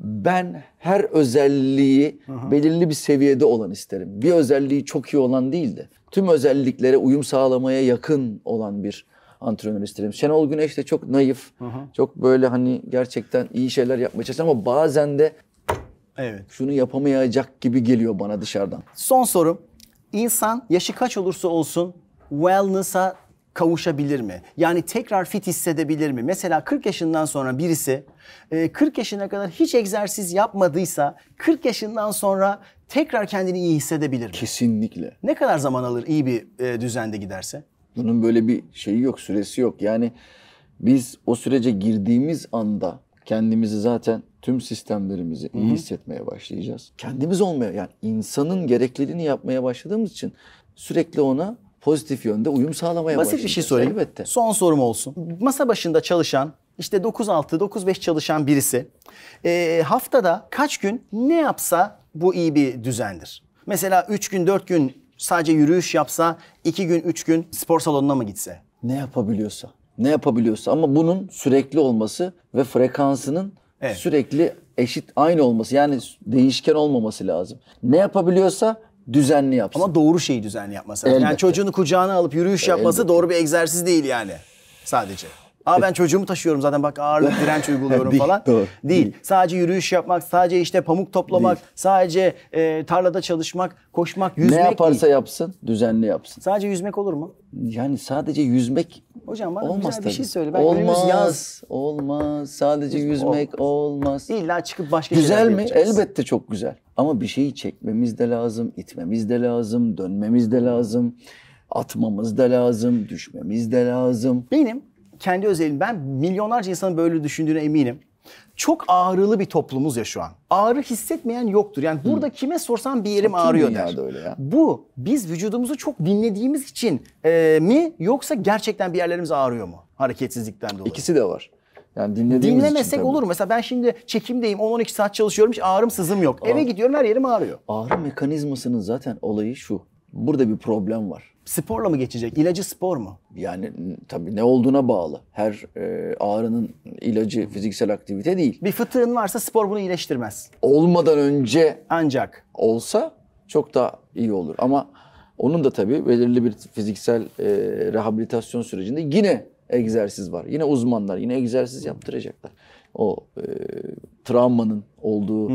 Ben her özelliği Aha. belirli bir seviyede olan isterim. Bir özelliği çok iyi olan değil de tüm özelliklere uyum sağlamaya yakın olan bir antrenör isterim. Şenol Güneş de çok naif. Hı Çok böyle hani gerçekten iyi şeyler yapmaya çalışan ama bazen de evet. şunu yapamayacak gibi geliyor bana dışarıdan. Son sorum. İnsan yaşı kaç olursa olsun wellness'a kavuşabilir mi? Yani tekrar fit hissedebilir mi? Mesela 40 yaşından sonra birisi 40 e, yaşına kadar hiç egzersiz yapmadıysa 40 yaşından sonra tekrar kendini iyi hissedebilir mi? Kesinlikle. Ne kadar zaman alır iyi bir e, düzende giderse? Bunun böyle bir şeyi yok, süresi yok. Yani biz o sürece girdiğimiz anda kendimizi zaten tüm sistemlerimizi iyi hissetmeye başlayacağız. Kendimiz olmaya yani insanın gereklerini yapmaya başladığımız için sürekli ona pozitif yönde uyum sağlamaya Basit başlayacağız. Basit bir şey sorayım. Elbette. Son sorum olsun. Masa başında çalışan işte 9-6, 9-5 çalışan birisi e, haftada kaç gün ne yapsa bu iyi bir düzendir? Mesela 3 gün 4 gün sadece yürüyüş yapsa, iki gün, üç gün spor salonuna mı gitse? Ne yapabiliyorsa. Ne yapabiliyorsa ama bunun sürekli olması ve frekansının evet. sürekli eşit aynı olması yani değişken olmaması lazım. Ne yapabiliyorsa düzenli yapsın. Ama doğru şeyi düzenli yapması lazım. Yani çocuğunu kucağına alıp yürüyüş yapması Elbette. doğru bir egzersiz değil yani sadece. Aa ben çocuğumu taşıyorum zaten bak ağırlık direnç uyguluyorum Değil, falan. Doğru. Değil. Sadece yürüyüş yapmak, sadece işte pamuk toplamak, Değil. sadece e, tarlada çalışmak, koşmak, yüzmek. Ne yaparsa değil. yapsın, düzenli yapsın. Sadece yüzmek olur mu? Yani sadece yüzmek Hocam bana olmaz güzel tabii. bir şey söyle. Ben olmaz, yaz. olmaz. Sadece yüzmek olmaz. İlla çıkıp başka güzel şeyler mi? Elbette çok güzel. Ama bir şeyi çekmemiz de lazım, itmemiz de lazım, dönmemiz de lazım, atmamız da lazım, düşmemiz de lazım. Benim kendi özelim ben milyonlarca insanın böyle düşündüğüne eminim. Çok ağrılı bir toplumuz ya şu an. Ağrı hissetmeyen yoktur. Yani hmm. burada Hı. kime sorsam bir yerim Kim ağrıyor der. Öyle ya. Bu biz vücudumuzu çok dinlediğimiz için e, mi yoksa gerçekten bir yerlerimiz ağrıyor mu? Hareketsizlikten dolayı. İkisi de var. Yani dinlediğimiz Dinlemesek için tabii. olur. Mesela ben şimdi çekimdeyim 10-12 saat çalışıyorum hiç ağrım sızım yok. Aa. Eve gidiyorum her yerim ağrıyor. Ağrı mekanizmasının zaten olayı şu. Burada bir problem var sporla mı geçecek? İlacı spor mu? Yani tabii ne olduğuna bağlı. Her e, ağrının ilacı fiziksel aktivite değil. Bir fıtığın varsa spor bunu iyileştirmez. Olmadan önce ancak olsa çok daha iyi olur. Ama onun da tabii belirli bir fiziksel e, rehabilitasyon sürecinde yine egzersiz var. Yine uzmanlar yine egzersiz yaptıracaklar. O e, travmanın olduğu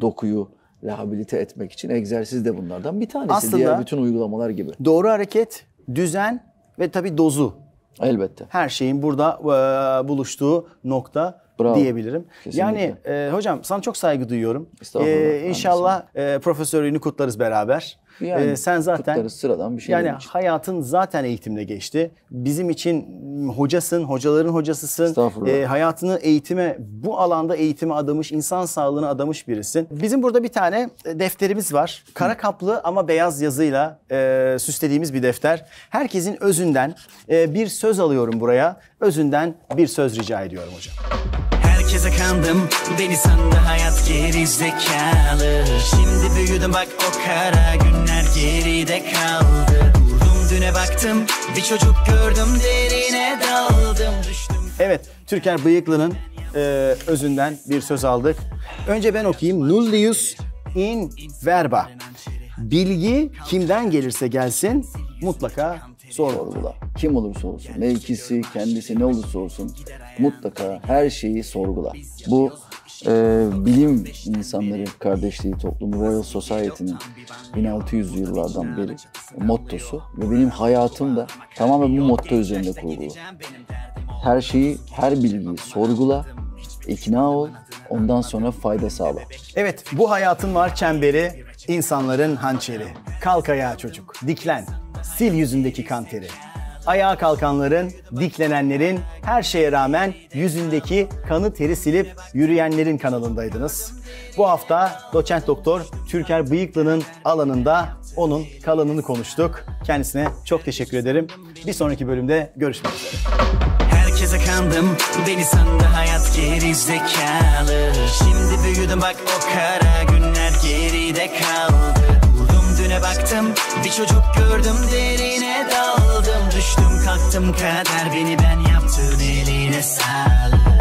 dokuyu rehabilite etmek için egzersiz de bunlardan bir tanesi. Aslında diğer bütün uygulamalar gibi. Doğru hareket, düzen ve tabii dozu. Elbette. Her şeyin burada e, buluştuğu nokta Bravo. diyebilirim. Kesinlikle. Yani e, hocam sana çok saygı duyuyorum. Estağfurullah. E, inşallah e, profesörlüğünü kutlarız beraber. Yani, ee, sen zaten sıradan bir şey. Yani için. hayatın zaten eğitimle geçti. Bizim için hocasın, hocaların hocasısın. E, hayatını eğitime, bu alanda eğitime adamış, insan sağlığını adamış birisin. Bizim burada bir tane e, defterimiz var. Kara kaplı ama beyaz yazıyla e, süslediğimiz bir defter. Herkesin özünden e, bir söz alıyorum buraya. Özünden bir söz rica ediyorum hocam. Herkese kandım Beni sandı hayat geri zekalı Şimdi büyüdüm bak o kara gün geride kaldı Durdum düne baktım bir çocuk gördüm derine daldım düştüm Evet Türker Bıyıklı'nın e, özünden bir söz aldık. Önce ben okuyayım. Nullius in verba. Bilgi kimden gelirse gelsin mutlaka sorgula. Kim olursa olsun, mevkisi, kendisi ne olursa olsun mutlaka her şeyi sorgula. Bu e, bilim insanları kardeşliği toplumu Royal Society'nin 1600 yıllardan beri mottosu ve benim hayatım da tamamen bu motto üzerinde kurulu. Her şeyi, her bilgiyi sorgula, ikna ol, ondan sonra fayda sağla. Evet, bu hayatın var çemberi, insanların hançeri. Kalk ayağa çocuk, diklen, sil yüzündeki kanteri. teri. Ayağa kalkanların, diklenenlerin, her şeye rağmen yüzündeki kanı teri silip yürüyenlerin kanalındaydınız. Bu hafta doçent doktor Türker Bıyıklı'nın alanında onun kalanını konuştuk. Kendisine çok teşekkür ederim. Bir sonraki bölümde görüşmek üzere. Herkese kandım, beni sandı hayat geri zekalı. Şimdi büyüdüm bak o kara günler geride kaldı yüzüne baktım Bir çocuk gördüm derine daldım Düştüm kalktım kader beni ben yaptın eline sağlık